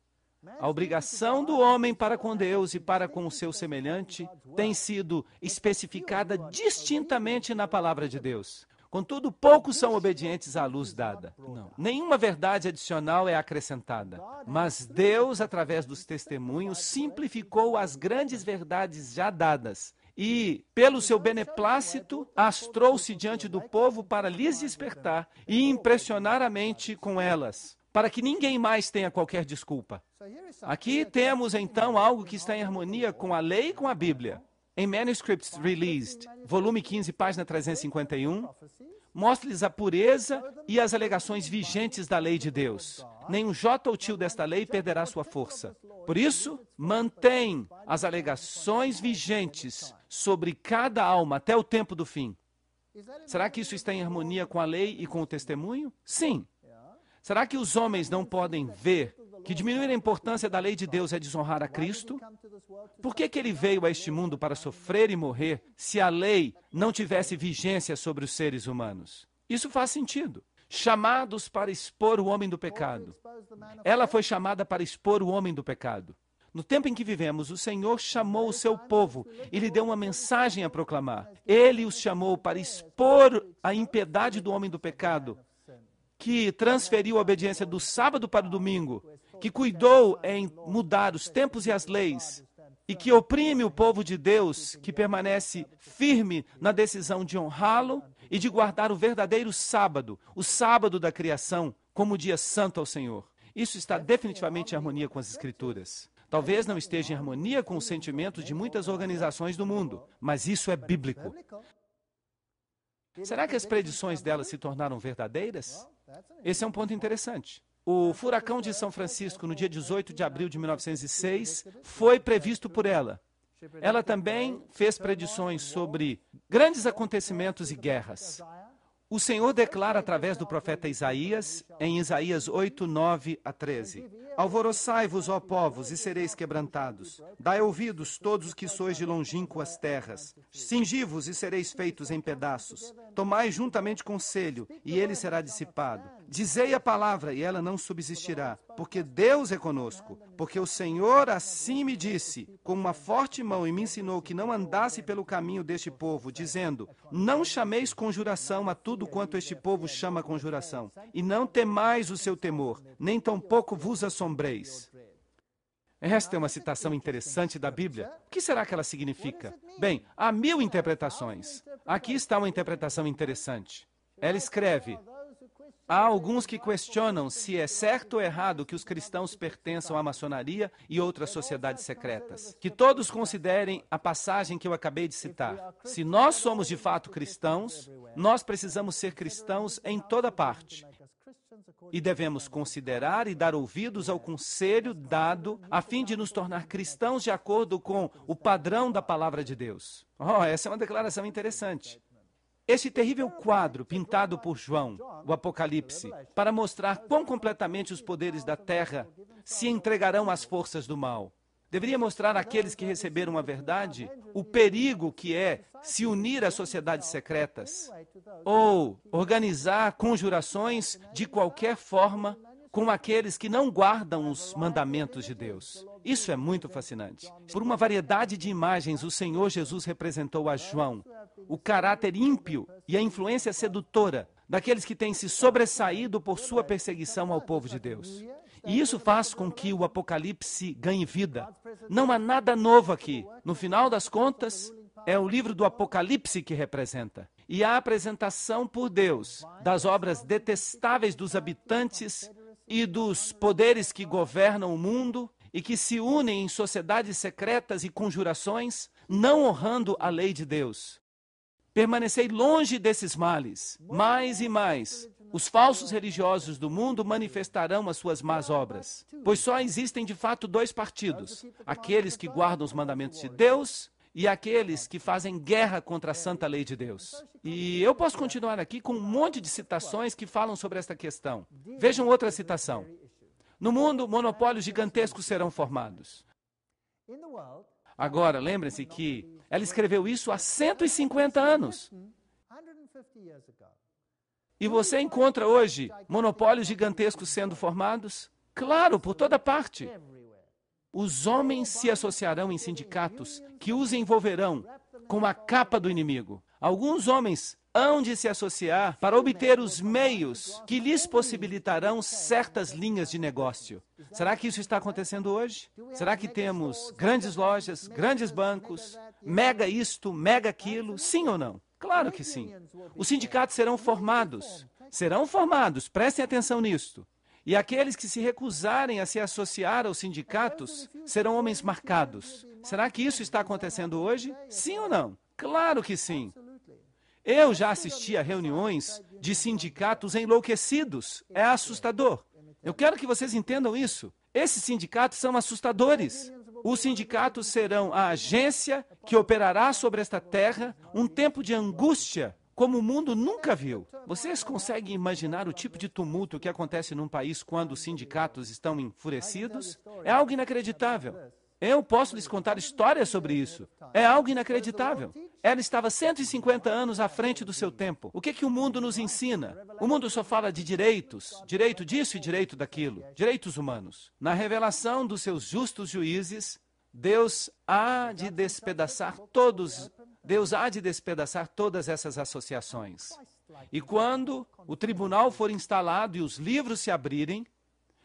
A é obrigação do homem para com Deus e para com o seu semelhante tem sido especificada distintamente na palavra de Deus. Contudo, poucos são obedientes à luz dada. Não. Nenhuma verdade adicional é acrescentada. Mas Deus, através dos testemunhos, simplificou as grandes verdades já dadas e, pelo seu beneplácito, as trouxe diante do povo para lhes despertar e impressionar a mente com elas para que ninguém mais tenha qualquer desculpa. Aqui temos então algo que está em harmonia com a lei e com a Bíblia. Em Manuscripts Released, volume 15, página 351, mostra-lhes a pureza e as alegações vigentes da lei de Deus. Nenhum jota ou tio desta lei perderá sua força. Por isso, mantém as alegações vigentes sobre cada alma até o tempo do fim. Será que isso está em harmonia com a lei e com o testemunho? Sim. Será que os homens não podem ver que diminuir a importância da lei de Deus é desonrar a Cristo? Por que, que ele veio a este mundo para sofrer e morrer se a lei não tivesse vigência sobre os seres humanos? Isso faz sentido. Chamados para expor o homem do pecado. Ela foi chamada para expor o homem do pecado. No tempo em que vivemos, o Senhor chamou o seu povo e lhe deu uma mensagem a proclamar. Ele os chamou para expor a impiedade do homem do pecado que transferiu a obediência do sábado para o domingo, que cuidou em mudar os tempos e as leis, e que oprime o povo de Deus que permanece firme na decisão de honrá-lo e de guardar o verdadeiro sábado, o sábado da criação, como dia santo ao Senhor. Isso está definitivamente em harmonia com as Escrituras. Talvez não esteja em harmonia com os sentimentos de muitas organizações do mundo, mas isso é bíblico. Será que as predições delas se tornaram verdadeiras? Esse é um ponto interessante. O furacão de São Francisco, no dia 18 de abril de 1906, foi previsto por ela. Ela também fez predições sobre grandes acontecimentos e guerras. O Senhor declara através do profeta Isaías, em Isaías 8, 9 a 13: Alvoroçai-vos, ó povos, e sereis quebrantados. Dai ouvidos, todos que sois de longínquas terras. Cingi-vos e sereis feitos em pedaços. Tomai juntamente conselho, e ele será dissipado. Dizei a palavra e ela não subsistirá, porque Deus é conosco. Porque o Senhor assim me disse, com uma forte mão, e me ensinou que não andasse pelo caminho deste povo, dizendo: Não chameis conjuração a tudo quanto este povo chama conjuração, e não temais o seu temor, nem tampouco vos assombreis. Esta é uma citação interessante da Bíblia. O que será que ela significa? Bem, há mil interpretações. Aqui está uma interpretação interessante. Ela escreve: Há alguns que questionam se é certo ou errado que os cristãos pertençam à maçonaria e outras sociedades secretas. Que todos considerem a passagem que eu acabei de citar. Se nós somos de fato cristãos, nós precisamos ser cristãos em toda parte. E devemos considerar e dar ouvidos ao conselho dado a fim de nos tornar cristãos de acordo com o padrão da palavra de Deus. Oh, essa é uma declaração interessante. Esse terrível quadro pintado por João, o Apocalipse, para mostrar quão completamente os poderes da terra se entregarão às forças do mal. Deveria mostrar àqueles que receberam a verdade o perigo que é se unir às sociedades secretas ou organizar conjurações de qualquer forma com aqueles que não guardam os mandamentos de Deus. Isso é muito fascinante. Por uma variedade de imagens, o Senhor Jesus representou a João o caráter ímpio e a influência sedutora daqueles que têm se sobressaído por sua perseguição ao povo de Deus. E isso faz com que o Apocalipse ganhe vida. Não há nada novo aqui. No final das contas, é o livro do Apocalipse que representa. E a apresentação por Deus das obras detestáveis dos habitantes e dos poderes que governam o mundo e que se unem em sociedades secretas e conjurações, não honrando a lei de Deus. Permanecei longe desses males. Mais e mais, os falsos religiosos do mundo manifestarão as suas más obras. Pois só existem de fato dois partidos: aqueles que guardam os mandamentos de Deus e aqueles que fazem guerra contra a santa lei de Deus. E eu posso continuar aqui com um monte de citações que falam sobre esta questão. Vejam outra citação. No mundo, monopólios gigantescos serão formados. Agora, lembrem-se que ela escreveu isso há 150 anos. E você encontra hoje monopólios gigantescos sendo formados? Claro, por toda parte. Os homens se associarão em sindicatos que os envolverão com a capa do inimigo. Alguns homens hão de se associar para obter os meios que lhes possibilitarão certas linhas de negócio. Será que isso está acontecendo hoje? Será que temos grandes lojas, grandes bancos, mega isto, mega aquilo? Sim ou não? Claro que sim. Os sindicatos serão formados. Serão formados, prestem atenção nisto. E aqueles que se recusarem a se associar aos sindicatos serão homens marcados. Será que isso está acontecendo hoje? Sim ou não? Claro que sim. Eu já assisti a reuniões de sindicatos enlouquecidos. É assustador. Eu quero que vocês entendam isso. Esses sindicatos são assustadores. Os sindicatos serão a agência que operará sobre esta terra um tempo de angústia como o mundo nunca viu. Vocês conseguem imaginar o tipo de tumulto que acontece num país quando os sindicatos estão enfurecidos? É algo inacreditável. Eu posso lhes contar histórias sobre isso. É algo inacreditável. Ela estava 150 anos à frente do seu tempo. O que, que o mundo nos ensina? O mundo só fala de direitos, direito disso e direito daquilo, direitos humanos. Na revelação dos seus justos juízes, Deus há de despedaçar todos Deus há de despedaçar todas essas associações. E quando o tribunal for instalado e os livros se abrirem,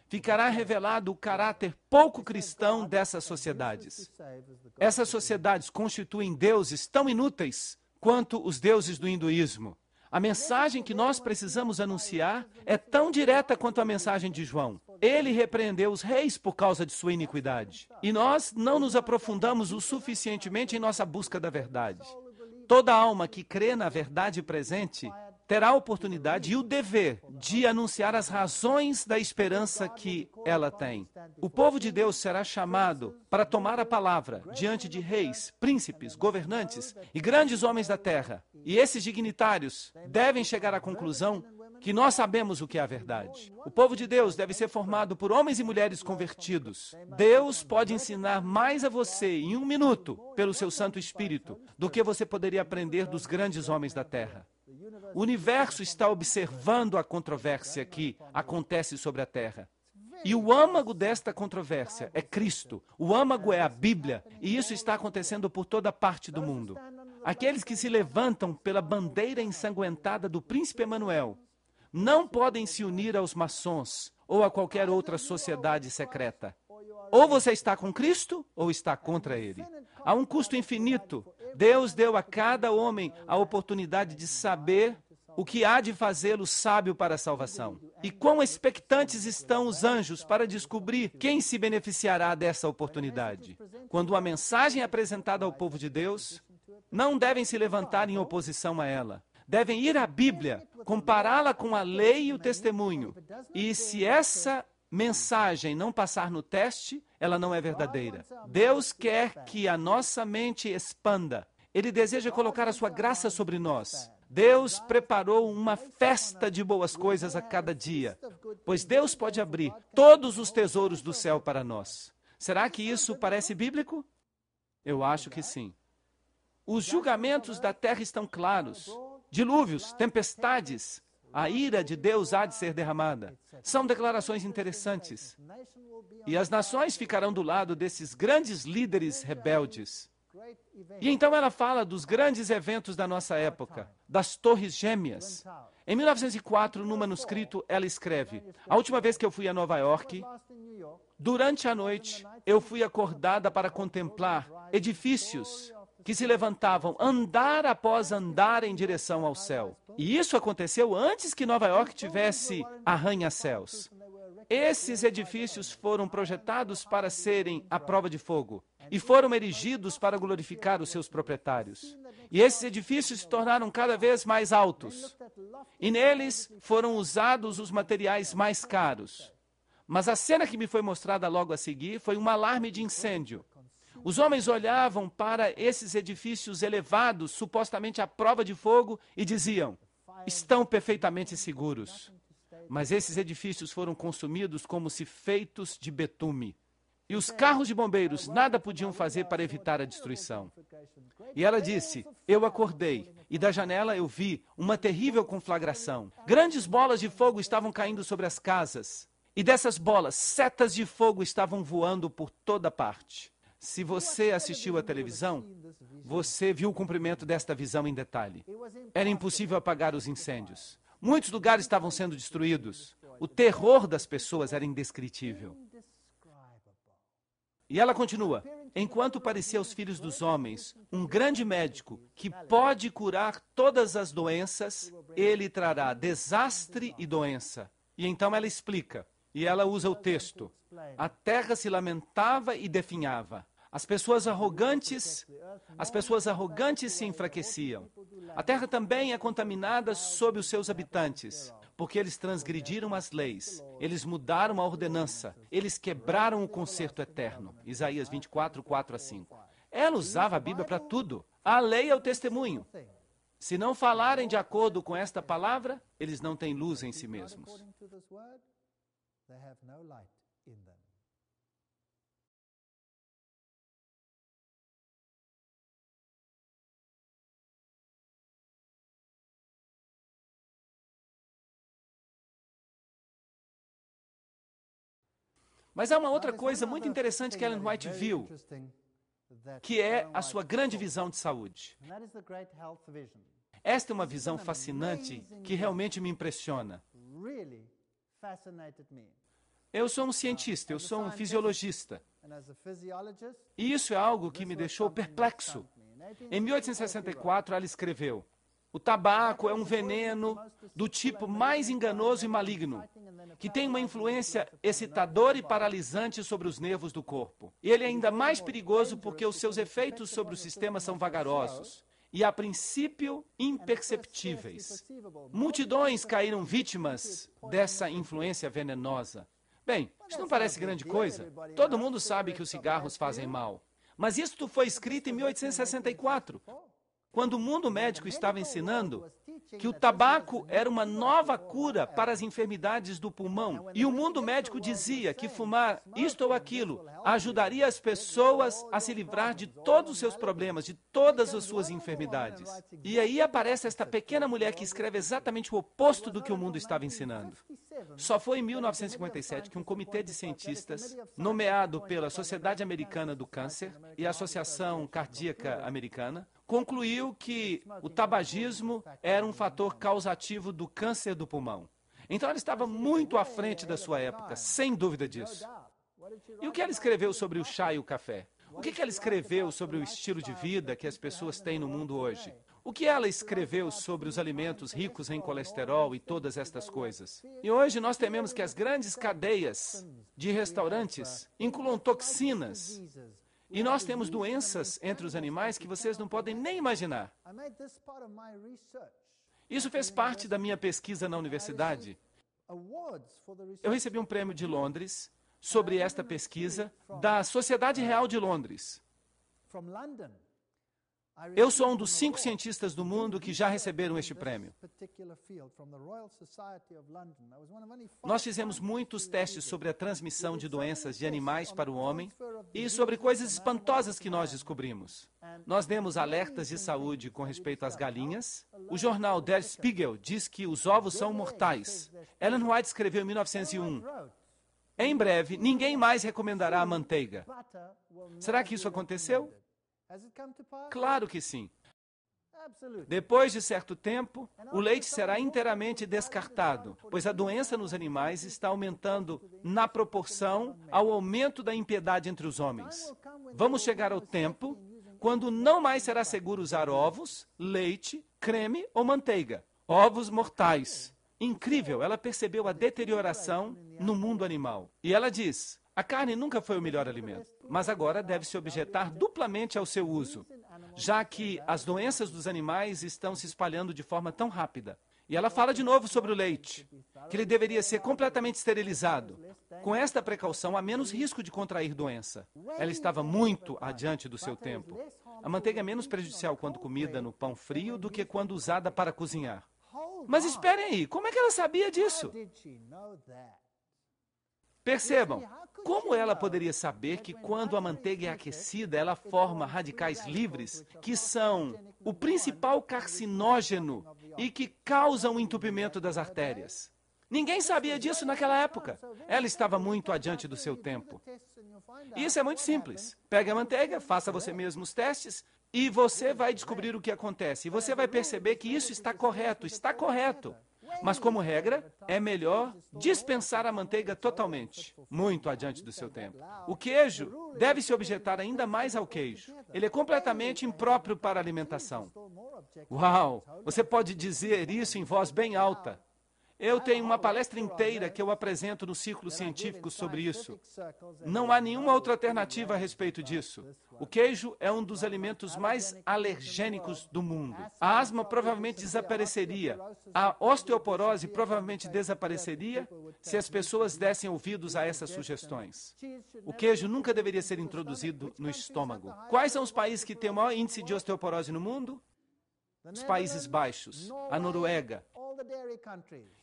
ficará revelado o caráter pouco cristão dessas sociedades. Essas sociedades constituem deuses tão inúteis quanto os deuses do hinduísmo. A mensagem que nós precisamos anunciar é tão direta quanto a mensagem de João. Ele repreendeu os reis por causa de sua iniquidade. E nós não nos aprofundamos o suficientemente em nossa busca da verdade. Toda alma que crê na verdade presente terá a oportunidade e o dever de anunciar as razões da esperança que ela tem. O povo de Deus será chamado para tomar a palavra diante de reis, príncipes, governantes e grandes homens da terra. E esses dignitários devem chegar à conclusão que nós sabemos o que é a verdade. O povo de Deus deve ser formado por homens e mulheres convertidos. Deus pode ensinar mais a você em um minuto, pelo seu Santo Espírito, do que você poderia aprender dos grandes homens da terra. O universo está observando a controvérsia que acontece sobre a terra. E o âmago desta controvérsia é Cristo, o âmago é a Bíblia, e isso está acontecendo por toda parte do mundo. Aqueles que se levantam pela bandeira ensanguentada do príncipe Emanuel não podem se unir aos maçons ou a qualquer outra sociedade secreta. Ou você está com Cristo ou está contra ele. Há um custo infinito. Deus deu a cada homem a oportunidade de saber o que há de fazê-lo sábio para a salvação. E quão expectantes estão os anjos para descobrir quem se beneficiará dessa oportunidade. Quando a mensagem é apresentada ao povo de Deus, não devem se levantar em oposição a ela devem ir à Bíblia, compará-la com a lei e o testemunho. E se essa mensagem não passar no teste, ela não é verdadeira. Deus quer que a nossa mente expanda. Ele deseja colocar a sua graça sobre nós. Deus preparou uma festa de boas coisas a cada dia, pois Deus pode abrir todos os tesouros do céu para nós. Será que isso parece bíblico? Eu acho que sim. Os julgamentos da terra estão claros dilúvios, tempestades, a ira de Deus há de ser derramada. São declarações interessantes. E as nações ficarão do lado desses grandes líderes rebeldes. E então ela fala dos grandes eventos da nossa época, das Torres Gêmeas. Em 1904, no manuscrito, ela escreve: A última vez que eu fui a Nova York, durante a noite, eu fui acordada para contemplar edifícios que se levantavam andar após andar em direção ao céu. E isso aconteceu antes que Nova York tivesse arranha-céus. Esses edifícios foram projetados para serem à prova de fogo e foram erigidos para glorificar os seus proprietários. E esses edifícios se tornaram cada vez mais altos. E neles foram usados os materiais mais caros. Mas a cena que me foi mostrada logo a seguir foi um alarme de incêndio. Os homens olhavam para esses edifícios elevados, supostamente à prova de fogo, e diziam: estão perfeitamente seguros. Mas esses edifícios foram consumidos como se feitos de betume. E os carros de bombeiros nada podiam fazer para evitar a destruição. E ela disse: Eu acordei, e da janela eu vi uma terrível conflagração. Grandes bolas de fogo estavam caindo sobre as casas, e dessas bolas, setas de fogo estavam voando por toda parte. Se você assistiu à televisão, você viu o cumprimento desta visão em detalhe. Era impossível apagar os incêndios. Muitos lugares estavam sendo destruídos. O terror das pessoas era indescritível. E ela continua: Enquanto parecia aos filhos dos homens um grande médico que pode curar todas as doenças, ele trará desastre e doença. E então ela explica: e ela usa o texto: A terra se lamentava e definhava. As pessoas arrogantes, as pessoas arrogantes se enfraqueciam. A terra também é contaminada sob os seus habitantes, porque eles transgrediram as leis, eles mudaram a ordenança, eles quebraram o conserto eterno. Isaías 24, 4 a 5. Ela usava a Bíblia para tudo. A lei é o testemunho. Se não falarem de acordo com esta palavra, eles não têm luz em si mesmos. They have no light in them. Mas há uma outra coisa muito interessante que Ellen White viu, que é a sua grande visão de saúde. Esta é uma visão fascinante que realmente me impressiona. Eu sou um cientista, eu sou um fisiologista. E isso é algo que me deixou perplexo. Em 1864, ela escreveu: O tabaco é um veneno do tipo mais enganoso e maligno, que tem uma influência excitadora e paralisante sobre os nervos do corpo. E ele é ainda mais perigoso porque os seus efeitos sobre o sistema são vagarosos e a princípio imperceptíveis. Multidões caíram vítimas dessa influência venenosa. Bem, isso não parece grande coisa. Todo mundo sabe que os cigarros fazem mal. Mas isto foi escrito em 1864 quando o mundo médico estava ensinando que o tabaco era uma nova cura para as enfermidades do pulmão, e o mundo médico dizia que fumar isto ou aquilo ajudaria as pessoas a se livrar de todos os seus problemas, de todas as suas enfermidades. E aí aparece esta pequena mulher que escreve exatamente o oposto do que o mundo estava ensinando. Só foi em 1957 que um comitê de cientistas, nomeado pela Sociedade Americana do Câncer e a Associação Cardíaca Americana, concluiu que o tabagismo era um fator causativo do câncer do pulmão. Então ela estava muito à frente da sua época, sem dúvida disso. E o que ela escreveu sobre o chá e o café? O que, ela escreveu sobre o estilo de vida que as pessoas têm no mundo hoje? O que ela escreveu sobre os alimentos ricos em colesterol e todas estas coisas? E hoje nós tememos que as grandes cadeias de restaurantes incluam toxinas e nós temos doenças entre os animais que vocês não podem nem imaginar. Isso fez parte da minha pesquisa na universidade. Eu recebi um prêmio de Londres sobre esta pesquisa da Sociedade Real de Londres. Eu sou um dos cinco cientistas do mundo que já receberam este prêmio. Nós fizemos muitos testes sobre a transmissão de doenças de animais para o homem e sobre coisas espantosas que nós descobrimos. Nós demos alertas de saúde com respeito às galinhas. O jornal Der Spiegel diz que os ovos são mortais. Ellen White escreveu em 1901. Em breve, ninguém mais recomendará a manteiga. Será que isso aconteceu? Claro que sim. Depois de certo tempo, o leite será inteiramente descartado, pois a doença nos animais está aumentando na proporção ao aumento da impiedade entre os homens. Vamos chegar ao tempo quando não mais será seguro usar ovos, leite, creme ou manteiga. Ovos mortais. Incrível, ela percebeu a deterioração no mundo animal. E ela diz: a carne nunca foi o melhor alimento, mas agora deve-se objetar duplamente ao seu uso, já que as doenças dos animais estão se espalhando de forma tão rápida. E ela fala de novo sobre o leite, que ele deveria ser completamente esterilizado. Com esta precaução, há menos risco de contrair doença. Ela estava muito adiante do seu tempo. A manteiga é menos prejudicial quando comida no pão frio do que quando usada para cozinhar. Mas esperem aí, como é que ela sabia disso? Percebam, como ela poderia saber que quando a manteiga é aquecida, ela forma radicais livres, que são o principal carcinógeno e que causam o entupimento das artérias? Ninguém sabia disso naquela época. Ela estava muito adiante do seu tempo. Isso é muito simples. Pegue a manteiga, faça você mesmo os testes e você vai descobrir o que acontece. E você vai perceber que isso está correto, está correto. Mas, como regra, é melhor dispensar a manteiga totalmente, muito adiante do seu tempo. O queijo deve se objetar ainda mais ao queijo. Ele é completamente impróprio para alimentação. Uau! Você pode dizer isso em voz bem alta. Eu tenho uma palestra inteira que eu apresento no círculo científico sobre isso. Não há nenhuma outra alternativa a respeito disso. O queijo é um dos alimentos mais alergênicos do mundo. A asma provavelmente desapareceria. A osteoporose provavelmente desapareceria se as pessoas dessem ouvidos a essas sugestões. O queijo nunca deveria ser introduzido no estômago. Quais são os países que têm o maior índice de osteoporose no mundo? os Países Baixos, a Noruega.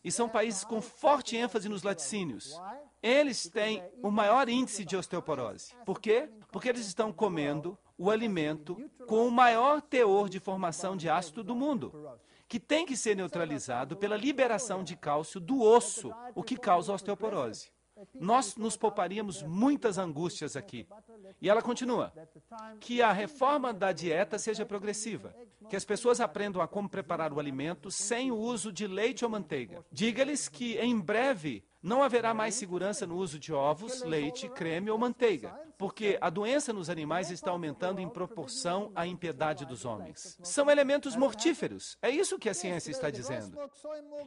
E são países com forte ênfase nos laticínios. Eles têm o maior índice de osteoporose. Por quê? Porque eles estão comendo o alimento com o maior teor de formação de ácido do mundo, que tem que ser neutralizado pela liberação de cálcio do osso, o que causa osteoporose nós nos pouparíamos muitas angústias aqui. E ela continua: que a reforma da dieta seja progressiva, que as pessoas aprendam a como preparar o alimento sem o uso de leite ou manteiga. Diga-lhes que em breve não haverá mais segurança no uso de ovos, leite, creme ou manteiga, porque a doença nos animais está aumentando em proporção à impiedade dos homens. São elementos mortíferos, é isso que a ciência está dizendo.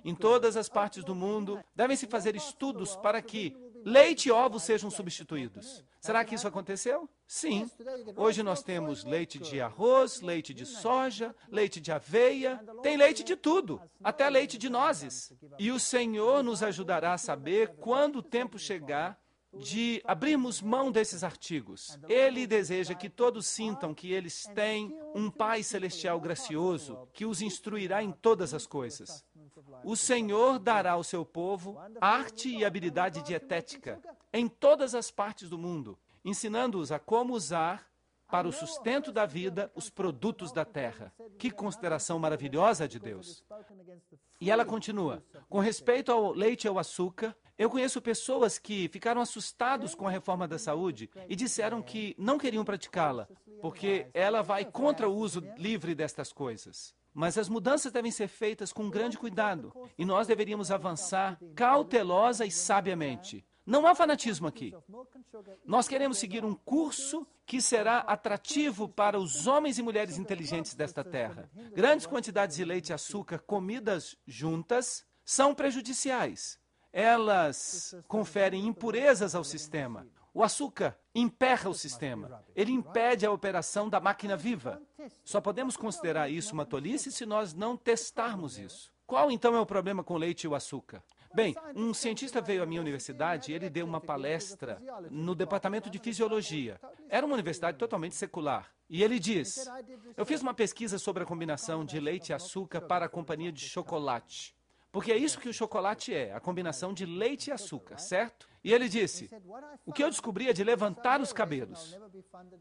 Em todas as partes do mundo, devem se fazer estudos para que leite e ovos sejam substituídos. Será que isso aconteceu? Sim. Hoje nós temos leite de arroz, leite de soja, leite de aveia, tem leite de tudo, até leite de nozes. E o Senhor nos ajudará a saber quando o tempo chegar de abrirmos mão desses artigos. Ele deseja que todos sintam que eles têm um Pai Celestial gracioso que os instruirá em todas as coisas. O Senhor dará ao seu povo arte e habilidade dietética em todas as partes do mundo, ensinando-os a como usar para o sustento da vida os produtos da terra. Que consideração maravilhosa de Deus! E ela continua: com respeito ao leite e ao açúcar, eu conheço pessoas que ficaram assustados com a reforma da saúde e disseram que não queriam praticá-la, porque ela vai contra o uso livre destas coisas. Mas as mudanças devem ser feitas com grande cuidado e nós deveríamos avançar cautelosa e sabiamente. Não há fanatismo aqui. Nós queremos seguir um curso que será atrativo para os homens e mulheres inteligentes desta terra. Grandes quantidades de leite e açúcar comidas juntas são prejudiciais. Elas conferem impurezas ao sistema. O açúcar emperra o sistema, ele impede a operação da máquina viva. Só podemos considerar isso uma tolice se nós não testarmos isso. Qual então é o problema com o leite e o açúcar? Bem, um cientista veio à minha universidade e ele deu uma palestra no departamento de fisiologia. Era uma universidade totalmente secular. E ele diz: Eu fiz uma pesquisa sobre a combinação de leite e açúcar para a companhia de chocolate. Porque é isso que o chocolate é, a combinação de leite e açúcar, certo? E ele disse: O que eu descobri é de levantar os cabelos.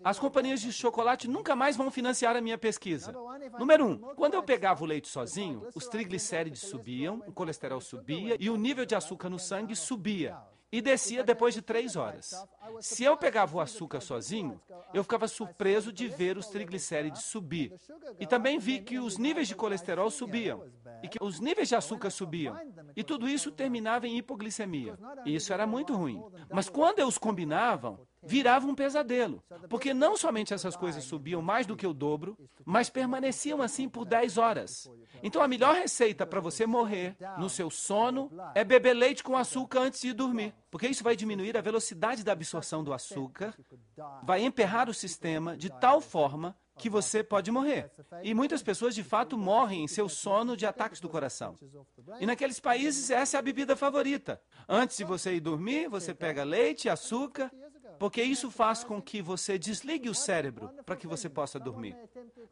As companhias de chocolate nunca mais vão financiar a minha pesquisa. Número um, quando eu pegava o leite sozinho, os triglicérides subiam, o colesterol subia e o nível de açúcar no sangue subia e descia depois de três horas. Se eu pegava o açúcar sozinho, eu ficava surpreso de ver os triglicérides subir. E também vi que os níveis de colesterol subiam e que os níveis de açúcar subiam. E tudo isso terminava em hipoglicemia. E isso era muito ruim. Mas quando eles combinavam, virava um pesadelo, porque não somente essas coisas subiam mais do que o dobro, mas permaneciam assim por 10 horas. Então a melhor receita para você morrer no seu sono é beber leite com açúcar antes de dormir, porque isso vai diminuir a velocidade da absorção do açúcar, vai emperrar o sistema de tal forma que você pode morrer. E muitas pessoas de fato morrem em seu sono de ataques do coração. E naqueles países essa é a bebida favorita. Antes de você ir dormir, você pega leite, açúcar, porque isso faz com que você desligue o cérebro para que você possa dormir.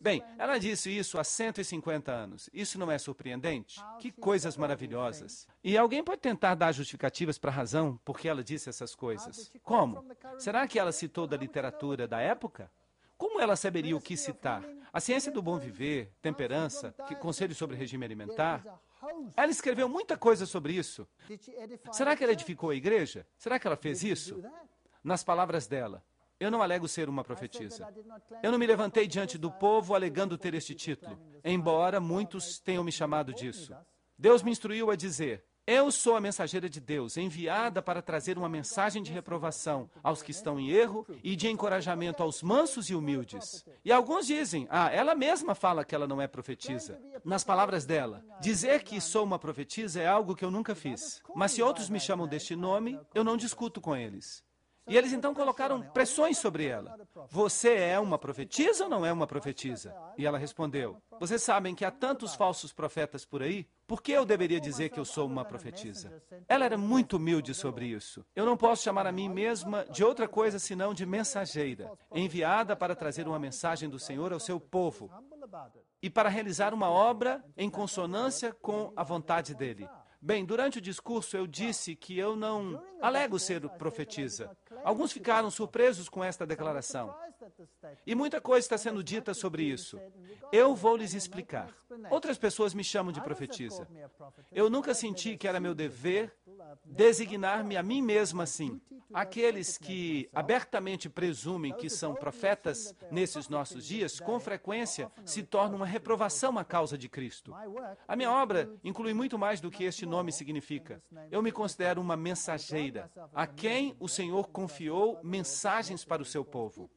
Bem, ela disse isso há 150 anos. Isso não é surpreendente? Que coisas maravilhosas. E alguém pode tentar dar justificativas para a razão por que ela disse essas coisas. Como? Será que ela citou da literatura da época? Como ela saberia o que citar? A Ciência do Bom Viver, Temperança, que Conselho sobre Regime Alimentar. Ela escreveu muita coisa sobre isso. Será que ela edificou a igreja? Será que ela fez isso? Nas palavras dela, eu não alego ser uma profetisa. Eu não me levantei diante do povo alegando ter este título, embora muitos tenham me chamado disso. Deus me instruiu a dizer: eu sou a mensageira de Deus, enviada para trazer uma mensagem de reprovação aos que estão em erro e de encorajamento aos mansos e humildes. E alguns dizem, ah, ela mesma fala que ela não é profetisa. Nas palavras dela, dizer que sou uma profetisa é algo que eu nunca fiz. Mas se outros me chamam deste nome, eu não discuto com eles. E eles então colocaram pressões sobre ela. Você é uma profetisa ou não é uma profetisa? E ela respondeu: Vocês sabem que há tantos falsos profetas por aí? Por que eu deveria dizer que eu sou uma profetisa? Ela era muito humilde sobre isso. Eu não posso chamar a mim mesma de outra coisa senão de mensageira, enviada para trazer uma mensagem do Senhor ao seu povo e para realizar uma obra em consonância com a vontade dele. Bem, durante o discurso eu disse que eu não alego ser profetisa. Alguns ficaram surpresos com esta declaração. E muita coisa está sendo dita sobre isso. Eu vou lhes explicar. Outras pessoas me chamam de profetisa. Eu nunca senti que era meu dever designar-me a mim mesmo assim. Aqueles que abertamente presumem que são profetas nesses nossos dias, com frequência se tornam uma reprovação à causa de Cristo. A minha obra inclui muito mais do que este nome significa. Eu me considero uma mensageira, a quem o Senhor confiou mensagens para o seu povo.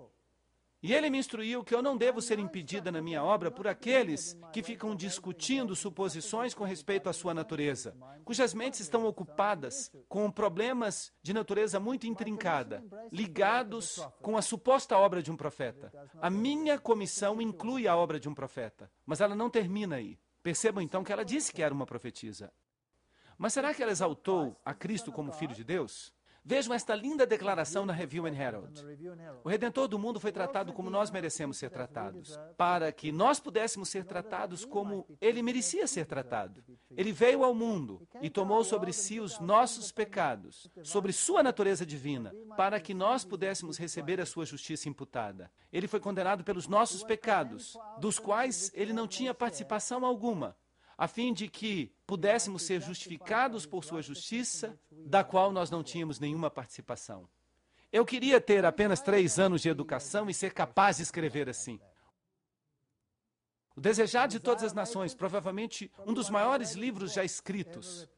E ele me instruiu que eu não devo ser impedida na minha obra por aqueles que ficam discutindo suposições com respeito à sua natureza, cujas mentes estão ocupadas com problemas de natureza muito intrincada, ligados com a suposta obra de um profeta. A minha comissão inclui a obra de um profeta, mas ela não termina aí. Percebam então que ela disse que era uma profetisa. Mas será que ela exaltou a Cristo como filho de Deus? Vejam esta linda declaração na Review and Herald. O Redentor do mundo foi tratado como nós merecemos ser tratados, para que nós pudéssemos ser tratados como ele merecia ser tratado. Ele veio ao mundo e tomou sobre si os nossos pecados, sobre sua natureza divina, para que nós pudéssemos receber a sua justiça imputada. Ele foi condenado pelos nossos pecados, dos quais ele não tinha participação alguma, a fim de que pudéssemos ser justificados por sua justiça, da qual nós não tínhamos nenhuma participação. Eu queria ter apenas três anos de educação e ser capaz de escrever assim. O Desejar de Todas as Nações, provavelmente um dos maiores livros já escritos.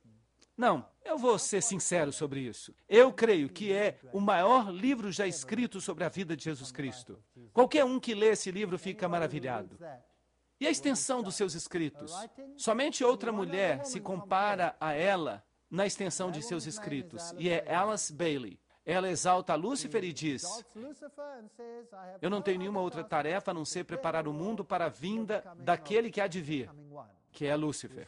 Não, eu vou ser sincero sobre isso. Eu creio que é o maior livro já escrito sobre a vida de Jesus Cristo. Qualquer um que lê esse livro fica maravilhado. E a extensão dos seus escritos? Somente outra mulher se compara a ela na extensão de seus escritos, e é Alice Bailey. Ela exalta Lúcifer e diz: Eu não tenho nenhuma outra tarefa a não ser preparar o mundo para a vinda daquele que há de vir, que é Lúcifer.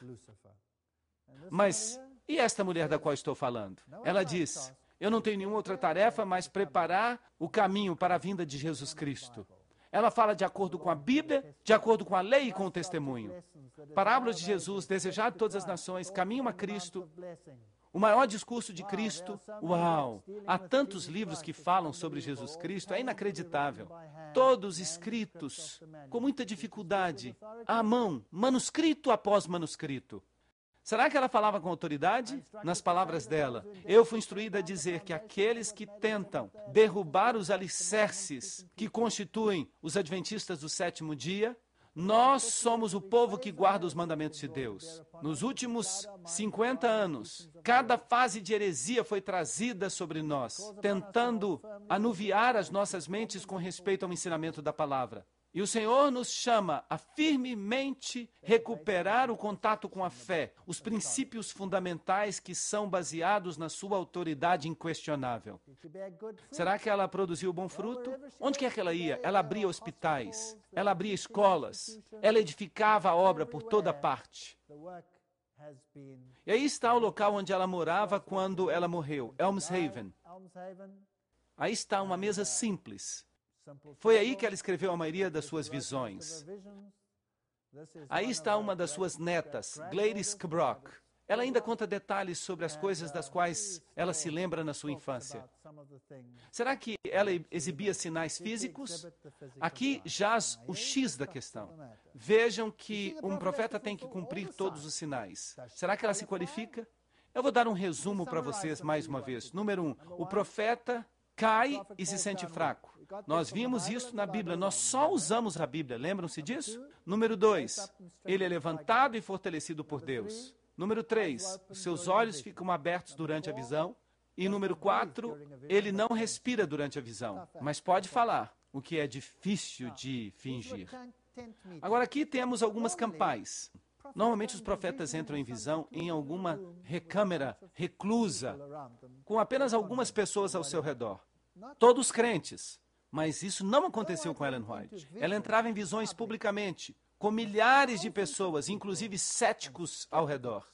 Mas e esta mulher da qual estou falando? Ela diz: Eu não tenho nenhuma outra tarefa mas preparar o caminho para a vinda de Jesus Cristo. Ela fala de acordo com a Bíblia, de acordo com a lei e com o testemunho. Parábolas de Jesus, desejado de todas as nações, caminho a Cristo, o maior discurso de Cristo. Uau! Há tantos livros que falam sobre Jesus Cristo, é inacreditável. Todos escritos com muita dificuldade, à mão, manuscrito após manuscrito. Será que ela falava com autoridade? Nas palavras dela, eu fui instruída a dizer que aqueles que tentam derrubar os alicerces que constituem os adventistas do sétimo dia, nós somos o povo que guarda os mandamentos de Deus. Nos últimos 50 anos, cada fase de heresia foi trazida sobre nós, tentando anuviar as nossas mentes com respeito ao ensinamento da palavra. E o Senhor nos chama a firmemente recuperar o contato com a fé, os princípios fundamentais que são baseados na sua autoridade inquestionável. Será que ela produziu bom fruto? Onde quer que ela ia, ela abria hospitais, ela abria escolas, ela edificava a obra por toda parte. E aí está o local onde ela morava quando ela morreu, Elmshaven. Aí está uma mesa simples, foi aí que ela escreveu a maioria das suas visões. Aí está uma das suas netas, Gladys Kbrock. Ela ainda conta detalhes sobre as coisas das quais ela se lembra na sua infância. Será que ela exibia sinais físicos? Aqui jaz o X da questão. Vejam que um profeta tem que cumprir todos os sinais. Será que ela se qualifica? Eu vou dar um resumo para vocês mais uma vez. Número um, o profeta cai e se sente fraco. Nós vimos isso na Bíblia, nós só usamos a Bíblia, lembram-se disso? Número dois, ele é levantado e fortalecido por Deus. Número três, seus olhos ficam abertos durante a visão. E número quatro, ele não respira durante a visão, mas pode falar, o que é difícil de fingir. Agora, aqui temos algumas campais. Normalmente os profetas entram em visão em alguma recâmara reclusa, com apenas algumas pessoas ao seu redor. Todos crentes, mas isso não aconteceu com Ellen White. Ela entrava em visões publicamente, com milhares de pessoas, inclusive céticos ao redor.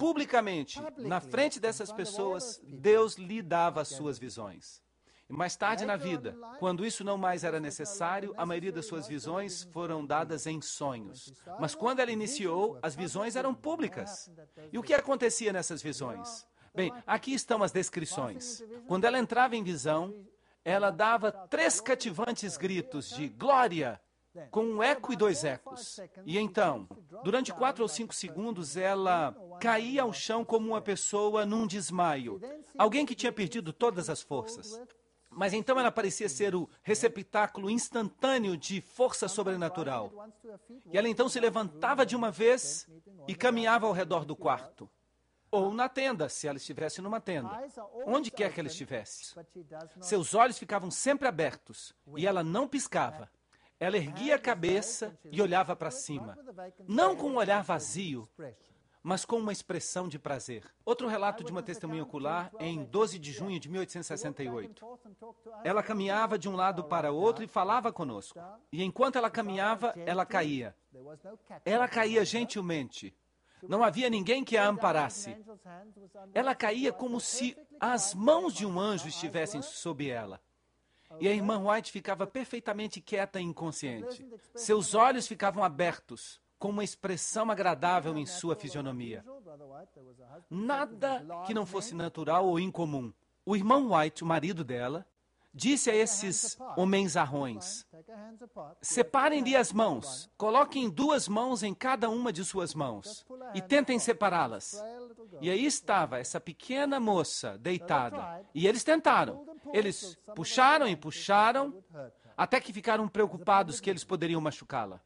Publicamente, na frente dessas pessoas, Deus lhe dava as suas visões. E mais tarde na vida, quando isso não mais era necessário, a maioria das suas visões foram dadas em sonhos. Mas quando ela iniciou, as visões eram públicas. E o que acontecia nessas visões? Bem, aqui estão as descrições. Quando ela entrava em visão, ela dava três cativantes gritos de glória, com um eco e dois ecos. E então, durante quatro ou cinco segundos, ela caía ao chão como uma pessoa num desmaio, alguém que tinha perdido todas as forças. Mas então ela parecia ser o receptáculo instantâneo de força sobrenatural. E ela então se levantava de uma vez e caminhava ao redor do quarto ou na tenda, se ela estivesse numa tenda, onde quer que ela estivesse. Seus olhos ficavam sempre abertos e ela não piscava. Ela erguia a cabeça e olhava para cima, não com um olhar vazio, mas com uma expressão de prazer. Outro relato de uma testemunha ocular em 12 de junho de 1868. Ela caminhava de um lado para outro e falava conosco. E enquanto ela caminhava, ela caía. Ela caía gentilmente. Não havia ninguém que a amparasse. Ela caía como se as mãos de um anjo estivessem sob ela. E a irmã White ficava perfeitamente quieta e inconsciente. Seus olhos ficavam abertos, com uma expressão agradável em sua fisionomia. Nada que não fosse natural ou incomum. O irmão White, o marido dela, disse a esses homens arrões: Separem-lhe as mãos, coloquem duas mãos em cada uma de suas mãos e tentem separá-las. E aí estava essa pequena moça deitada. E eles tentaram. Eles puxaram e puxaram, até que ficaram preocupados que eles poderiam machucá-la.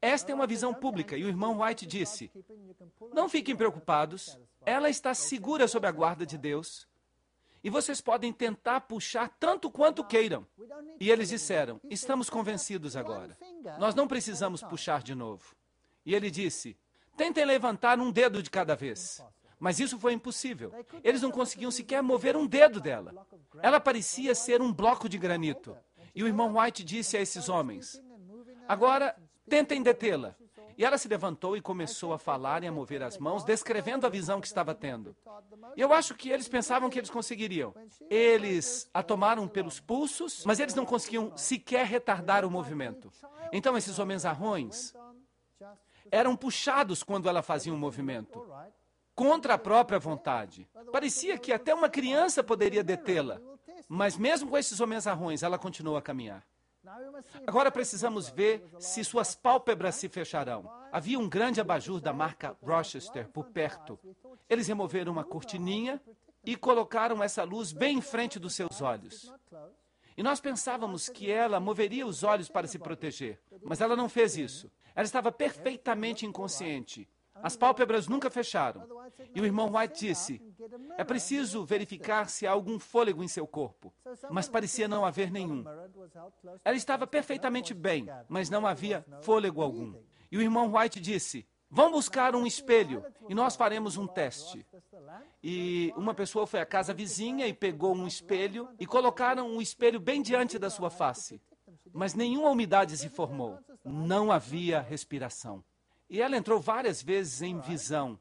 Esta é uma visão pública, e o irmão White disse: Não fiquem preocupados, ela está segura sob a guarda de Deus. E vocês podem tentar puxar tanto quanto ah, queiram. E eles disseram: Estamos convencidos agora. Nós não precisamos puxar de novo. E ele disse: Tentem levantar um dedo de cada vez. Mas isso foi impossível. Eles não conseguiam sequer mover um dedo dela. Ela parecia ser um bloco de granito. E o irmão White disse a esses homens: Agora tentem detê-la. E ela se levantou e começou a falar e a mover as mãos, descrevendo a visão que estava tendo. Eu acho que eles pensavam que eles conseguiriam. Eles a tomaram pelos pulsos, mas eles não conseguiam sequer retardar o movimento. Então, esses homens arrões eram puxados quando ela fazia um movimento, contra a própria vontade. Parecia que até uma criança poderia detê-la, mas mesmo com esses homens arrões, ela continuou a caminhar. Assim, Agora precisamos ver se suas pálpebras se fecharão. Havia um grande abajur da marca Rochester por perto. Então, assim, eles removeram uma cortininha e colocaram essa luz bem em frente dos seus olhos. E nós pensávamos que ela moveria os olhos para se é proteger, mas ela não fez isso. Ela estava é perfeitamente inconsciente. As pálpebras nunca fecharam. E o irmão White disse: é preciso verificar se há algum fôlego em seu corpo. Mas parecia não haver nenhum. Ela estava perfeitamente bem, mas não havia fôlego algum. E o irmão White disse: Vão buscar um espelho e nós faremos um teste. E uma pessoa foi à casa vizinha e pegou um espelho e colocaram um espelho bem diante da sua face. Mas nenhuma umidade se formou. Não havia respiração. E ela entrou várias vezes em visão,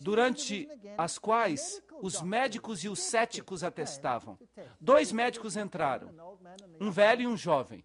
durante as quais os médicos e os céticos atestavam. Dois médicos entraram, um velho e um jovem.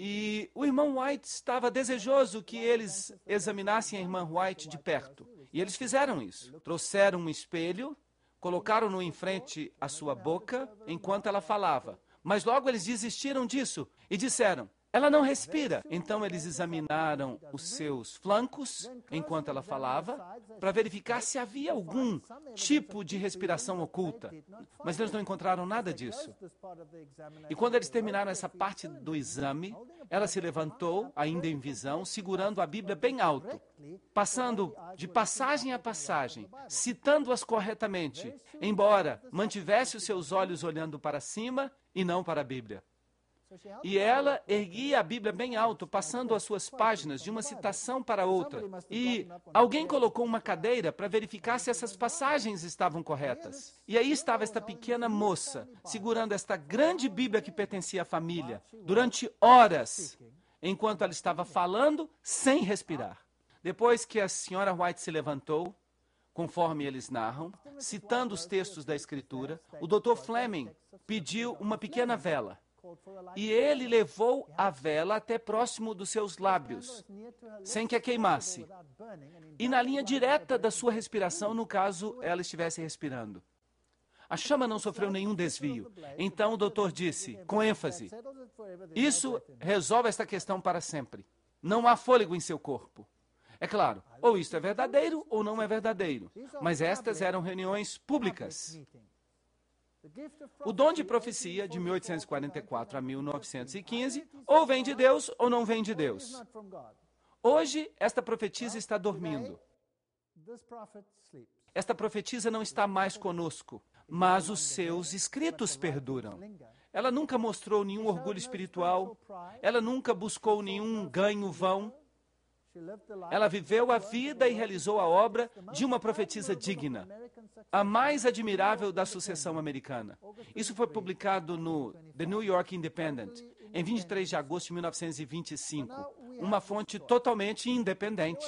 E o irmão White estava desejoso que eles examinassem a irmã White de perto. E eles fizeram isso. Trouxeram um espelho, colocaram-no em frente à sua boca enquanto ela falava. Mas logo eles desistiram disso e disseram: ela não respira. Então eles examinaram os seus flancos enquanto ela falava para verificar se havia algum tipo de respiração oculta. Mas eles não encontraram nada disso. E quando eles terminaram essa parte do exame, ela se levantou, ainda em visão, segurando a Bíblia bem alto, passando de passagem a passagem, citando-as corretamente, embora mantivesse os seus olhos olhando para cima e não para a Bíblia. E ela erguia a Bíblia bem alto, passando as suas páginas de uma citação para outra. E alguém colocou uma cadeira para verificar se essas passagens estavam corretas. E aí estava esta pequena moça, segurando esta grande Bíblia que pertencia à família, durante horas, enquanto ela estava falando sem respirar. Depois que a senhora White se levantou, conforme eles narram, citando os textos da Escritura, o Dr. Fleming pediu uma pequena vela. E ele levou a vela até próximo dos seus lábios, sem que a queimasse, e na linha direta da sua respiração, no caso ela estivesse respirando. A chama não sofreu nenhum desvio. Então o doutor disse, com ênfase: Isso resolve esta questão para sempre. Não há fôlego em seu corpo. É claro, ou isso é verdadeiro ou não é verdadeiro. Mas estas eram reuniões públicas. O dom de profecia, de 1844 a 1915, ou vem de Deus ou não vem de Deus. Hoje, esta profetisa está dormindo. Esta profetisa não está mais conosco, mas os seus escritos perduram. Ela nunca mostrou nenhum orgulho espiritual, ela nunca buscou nenhum ganho vão, ela viveu a vida e realizou a obra de uma profetisa digna, a mais admirável da sucessão americana. Isso foi publicado no The New York Independent em 23 de agosto de 1925, uma fonte totalmente independente.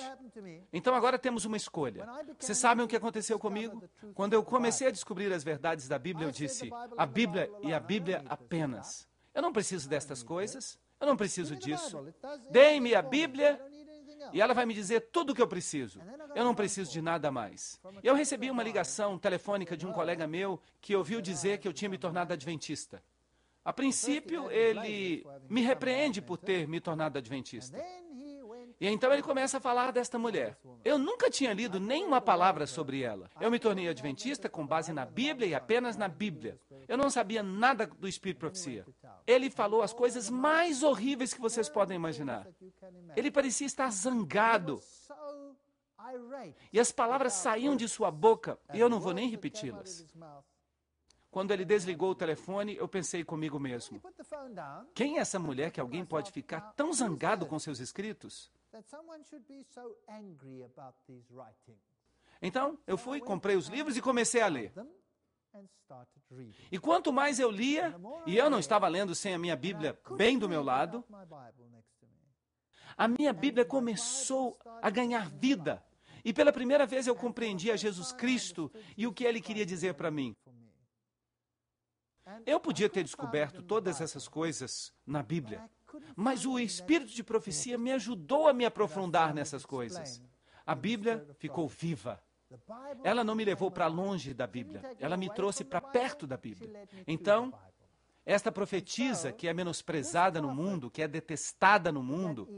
Então agora temos uma escolha. Vocês sabem o que aconteceu comigo? Quando eu comecei a descobrir as verdades da Bíblia, eu disse: a Bíblia e a Bíblia apenas. Eu não preciso destas coisas. Eu não preciso disso. Deem-me a Bíblia e ela vai me dizer tudo o que eu preciso. Eu não preciso de nada mais. Eu recebi uma ligação telefônica de um colega meu que ouviu dizer que eu tinha me tornado adventista. A princípio, ele me repreende por ter me tornado adventista. E então ele começa a falar desta mulher. Eu nunca tinha lido nenhuma palavra sobre ela. Eu me tornei adventista com base na Bíblia e apenas na Bíblia. Eu não sabia nada do Espírito Profecia. Ele falou as coisas mais horríveis que vocês podem imaginar. Ele parecia estar zangado. E as palavras saíam de sua boca, e eu não vou nem repeti-las. Quando ele desligou o telefone, eu pensei comigo mesmo: quem é essa mulher que alguém pode ficar tão zangado com seus escritos? Então, eu fui, comprei os livros e comecei a ler. E quanto mais eu lia, e eu não estava lendo sem a minha Bíblia bem do meu lado, a minha Bíblia começou a ganhar vida. E pela primeira vez eu compreendi a Jesus Cristo e o que ele queria dizer para mim. Eu podia ter descoberto todas essas coisas na Bíblia, mas o espírito de profecia me ajudou a me aprofundar nessas coisas. A Bíblia ficou viva. Ela não me levou para longe da Bíblia, ela me trouxe para perto da Bíblia. Então, esta profetisa que é menosprezada no mundo, que é detestada no mundo,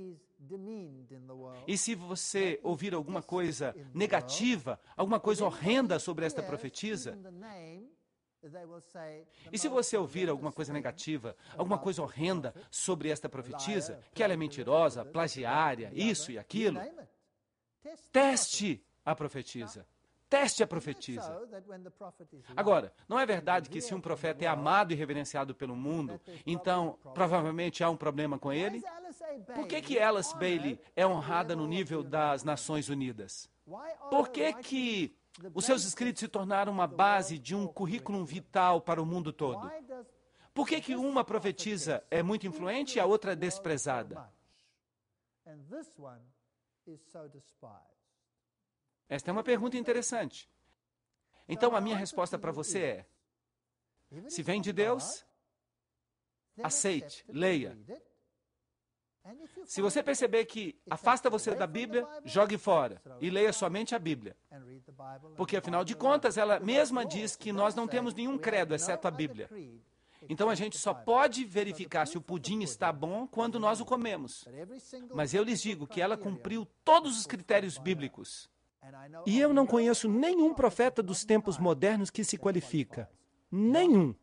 e se você ouvir alguma coisa negativa, alguma coisa horrenda sobre esta profetisa, e se você ouvir alguma coisa negativa, alguma coisa horrenda sobre esta profetisa, que ela é mentirosa, plagiária, isso e aquilo, teste a profetisa. Teste a profetisa. Agora, não é verdade que se um profeta é amado e reverenciado pelo mundo, então provavelmente há um problema com ele? Por que que Alice Bailey é honrada no nível das Nações Unidas? Por que que os seus escritos se tornaram uma base de um currículo vital para o mundo todo. Por que, que uma profetisa é muito influente e a outra é desprezada? Esta é uma pergunta interessante. Então, a minha resposta para você é: se vem de Deus, aceite, leia, é se você perceber que afasta você da Bíblia, jogue fora e leia somente a Bíblia. Porque, afinal de contas, ela mesma diz que nós não temos nenhum credo exceto a Bíblia. Então a gente só pode verificar se o pudim está bom quando nós o comemos. Mas eu lhes digo que ela cumpriu todos os critérios bíblicos. E eu não conheço nenhum profeta dos tempos modernos que se qualifica. Nenhum.